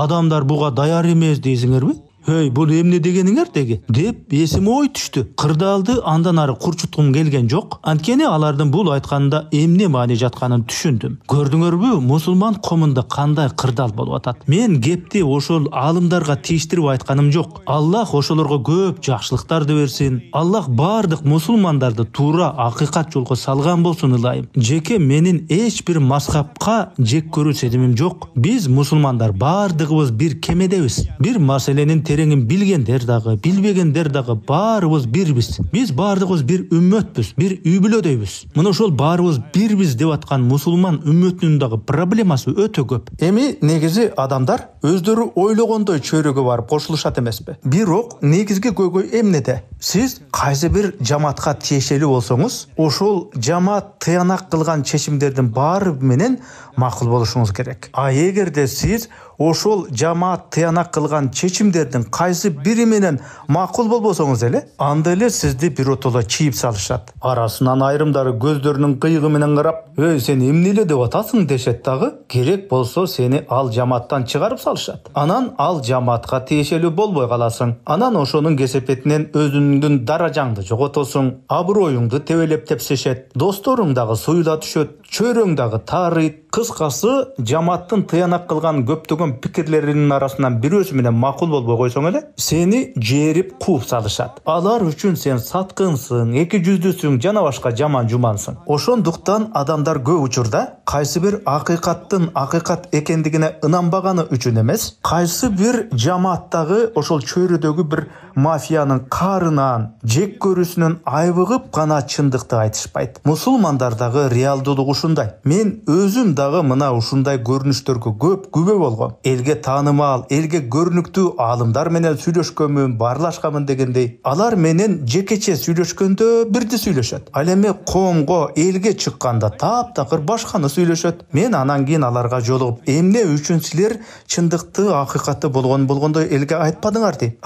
адамдар бұға даяр емес дейсіңер бе? ей бұл эмне дегениңер деги деп есім ой түштү кырдаалды андан ары курчуткум келген жок анткени алардын бул айтканында эмне маани жатканын түшүндүм көрдүңөрбү мусулман коомунда кандай кырдаал болуп атат мен кепти ошол аалымдарга тийиштирип айтканым жок аллах ошолорго көп жакшылыктарды берсин аллах баардык мусулмандарды туура акыйкат жолго салган болсун ылайым жеке менин эч бир мазхабка жек көрүү сезимим жок биз мусулмандар баардыгыбыз бир кемедебиз бир маселенин тереңін білгендер дагы білбегендер дагы барыбыз бірбіз біз баардыгыбыз бир үммөтпүз бир үй бүлөдөйбүз мына ошол баарыбыз бирбиз деп аткан мусулман үммөтүнүн дагы проблемасы өтө көп эми негизи адамдар өздөрү ойлогондой чөйрөгө барып кошулушат эмеспи бирок негизги көйгөй эмнеде сиз кайсы бир жамаатка тиешелүү болсоңуз ошол жамаат тыянак кылган чечимдердин баары менен макул болушуңуз керек а эгерде сиз ошол жамаат тыянак кылган чечимдердин кайсы бири менен макул болбосоңуз эле анда эле сизди биротоло чийип салышат арасынан айрымдары көздөрүнүн кыйыгы менен карап өй сен эмне эле деп атасың дешет дагы керек болсо сени ал жамааттан чыгарып салышат анан ал жамаатка тиешелүү болбой каласың анан ошонун кесепетинен өзүңдүн даражаңды жоготосуң аброюңду тебелеп тепсешет досторуң дагы суюла түшөт чөйрөң дагы таарыйт кыскасы жамааттын тыянак кылган көптөгөн пикирлеринин арасынан бирөөсү менен макул болбой койсоң эле сени жээрип кууп салышат алар үчүн сен саткынсың эки жүздүүсүң жана башка жаман жумансың ошондуктан адамдар көп учурда кайсы бир акыйкаттын акыйкат экендигине ынанбаганы үчүн эмес кайсы бир жамааттагы ошол чөйрөдөгү бир мафиянын каарынан жек көрүүсүнөн айбыгып гана чындыкты айтышпайт мусулмандардагы реалдуулук ушундай мен өзүм дагы мына ушундай көрүнүштөргө көп күбө болгом элге таанымал элге көрүнүктүү аалымдар менен сүйлөшкөнмүн баарлашканмын дегендей алар менен жекече сүйлөшкөндө бирди сүйлөшөт ал эми коомго элге чыкканда таптакыр башканы сүйлөшөт мен анан кийин аларга жолугуп эмне үчүн силер чындыкты акыйкатты болгон болгондой элге айтпадыңар дейм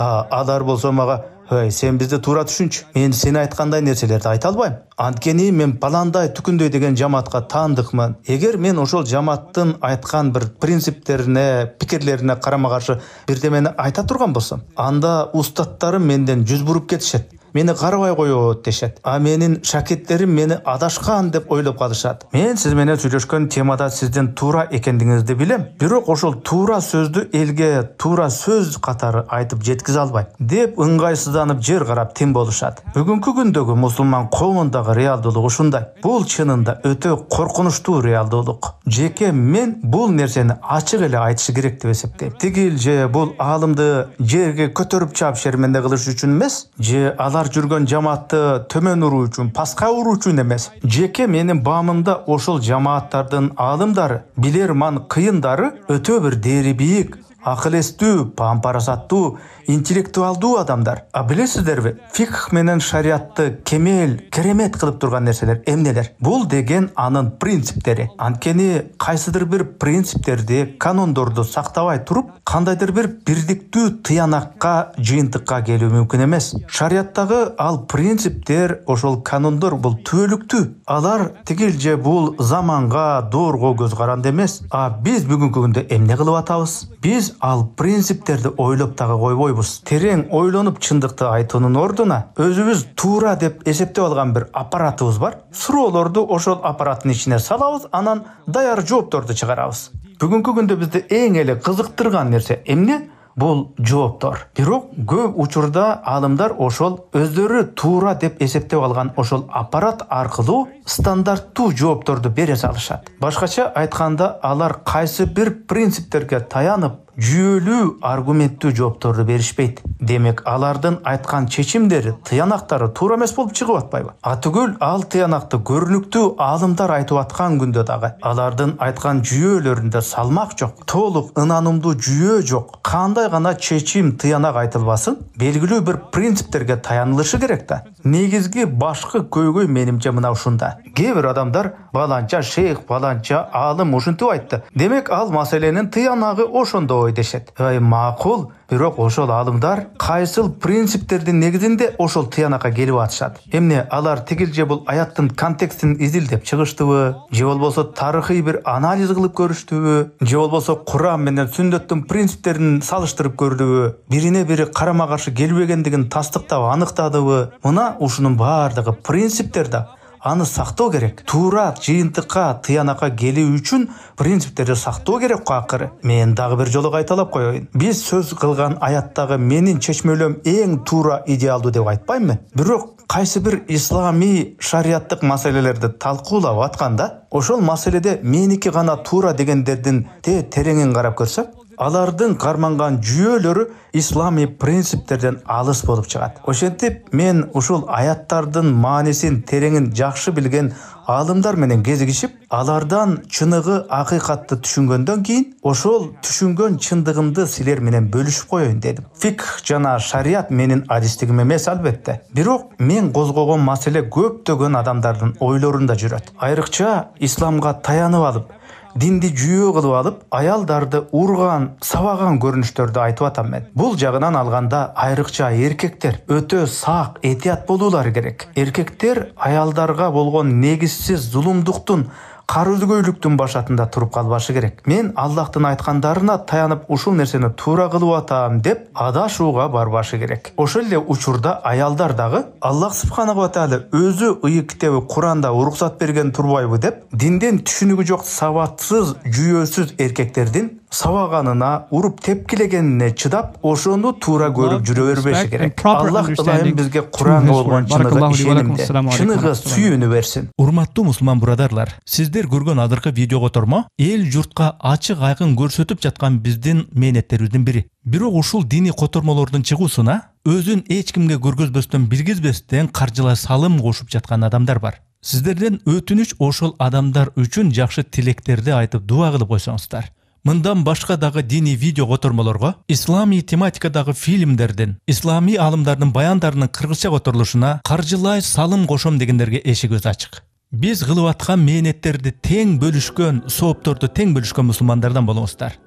алар болсо мага ей сен бізді тура түшінші мен сен айтқандай нерселерди айта албаймын анткени мен баландай түкүндөй деген жамаатка таандыкмын эгер мен ошол жамааттын айткан бир принциптерине пикирлерине карама каршы бирдемени айта турган болсом анда устаттарым менден жүз буруп кетишет мені қарабай қою дешеді а менің шәкеттерім мені адашқан деп ойлап қалышады мен сізменен сөйлескен темада сізден тура екендігіңізді білем бірақ ошол тура сөзді елге тура сөз қатары айтып жеткізе албай деп ыңғайсызданып жер қарап тең болышады бүгінгі күндөгү мусулман коомундагы реалдылық ушундай бұл чынында өте қорқынышты реалдылық жеке мен бұл нәрсені ашық эле айтышы керек деп эсептейм тигил же бұл аалымды жерге көтеріп чаап шерменде кылыш үшін емес же алар бар жүргөн жамаатты төмөн уруу үчүн пасқа уруу үчүн эмес жеке менин баамымда ошол жамааттардын аалымдары билерман кыйындары өтө бир дээри бийик ақылестүү парасаттуу интеллектуалдуу адамдар а билесиздерби фикх менен шариятты кемел керемет кылып турган нерселер эмнелер бул деген анын принциптери анткени кайсыдыр бир принциптерди канондорду сактабай туруп кандайдыр бир бирдиктүү тыянакка жыйынтыкка келүү мүмкүн эмес шарияттагы ал принциптер ошол канондор бул түбөлүктүү алар тигил же бул заманга доорго көз каранды эмес а биз бүгүнкү күндө эмне кылып атабыз биз ал принциптерді ойлоп дагы койбойбуз терең ойлонуп чындыкты айтуунун ордуна өзүбүз туура деп эсептеп алган бир аппаратыбыз бар суроолорду ошол аппараттын ичине салабыз анан даяр жоопторду чыгарабыз бүгүнкү күндө бизди эң эле кызыктырган нерсе эмне бул жооптор бирок көп учурда аалымдар ошол өздөрү туура деп эсептеп алган ошол аппарат аркылуу стандарттуу жоопторду бере салышат башкача айтканда алар кайсы бир принциптерге таянып жүйөлүү аргументтүү жоопторду беришпейт демек алардын айткан чечимдери тыянактары туура эмес болуп чыгып атпайбы атүгүл ал тыянакты көрүнүктүү аалымдар айтып аткан күндө дагы алардын айткан жүйөлөрүндө салмак жок толук ынанымдуу жүйө жок кандай гана чечим тыянак айтылбасын белгилүү бир принциптерге таянылышы керек да негизги башкы көйгөй менимче мына ушунда кейбір адамдар баланча шейх баланча алым ушинтип айтты демек ал маселенин тыянагы ошондой дешет макул бирок ошол алымдар кайсыл принциптердин негизинде ошол тыянакка келип атышат эмне алар тигил же бул аяттын контекстин изилдеп чыгыштыбы же болбосо тарыхый бир анализ кылып көрүштүбү же болбосо куран менен сүннөттүн принциптерин салыштырып көрдүбү бирине бири карама каршы келбегендигин тастыктап аныктадыбы мына ушунун баардыгы принциптер да аны сақтау керек Тура жиынтыққа, тыянакка келу үшін принциптерді сақтау керек қой акыры мен дағы бір жолы кайталап қояйын Біз сөз қылған аяттағы менің чечмөлөм ең тура идеалды деп мен бирок қайсы бір исламий шариаттық мәселелерді талқылап атканда ошол маселеде меники ғана тура дегендердің те тереңін қарап көрсек алардын карманган жүйөлөрү ислами принциптерден алыс болуп чыгат ошентип мен ушул аяттардын маанисин тереңин жакшы билген аалымдар менен кезигишип алардан чыныгы ақиқатты түшүнгөндөн кийин ошол түшүнгөн чындыгымды силер менен бөлүшүп коеюн дедим фикх жана шарият менин адистигим эмес албетте бирок мен козгогон маселе көптөгөн адамдардын ойлорунда жүрөт айрыкча исламга таянып алып динди жүйө кылып алып аялдарды урган сабаган көрүнүштөрдү айтып атам мен бул жагынан алганда айрыкча эркектер өтө сак этият болуулары керек эркектер аялдарга болгон негизсиз зулумдуктун карызгөйлүктүн үйліктің башатында тұрып қалбашы керек мен Аллахтың айтқандарына таянып ушул нерсені тура кылып атам деп Адашуға барбашы керек ошол эле учурда аялдар дагы аллах субханала таала өзү ыйык китеби куранда уруксат берген турбайбы деп динден түшүнүгү жок сабатсыз жүйөсүз эркектердин сабаганына уруп тепкилегенине чыдап ошону туура көрүп жүрө бербеш керек аллах ылайым бизге құран болгон чыныгы ишенимде чыныгы сүйүүнү берсин урматтуу мусулман бурадарлар сиздер көргөн азыркы видеого тормо эл журтка ачык айкын көрсөтүп жаткан биздин мээнеттерибиздин бири бирок ушул диний котормолордун чыгуусуна өзүн эч кимге көргөзбөстөн билгизбестен каржылай салым кошуп жаткан адамдар бар сиздерден өтүнүч ошол адамдар үчүн жакшы тилектерди айтып дуба кылып койсоңуздар мындан башка дагы диний видео котормолорго исламий тематикадагы фильмдерден, исламий аалымдардын баяндарынын кыргызча которулушуна каржылай салым кошом дегендерге эшигибиз ачык биз кылып аткан мээнеттерди тең бөлүшкөн соопторду тең бөлүшкөн мусулмандардан болуңуздар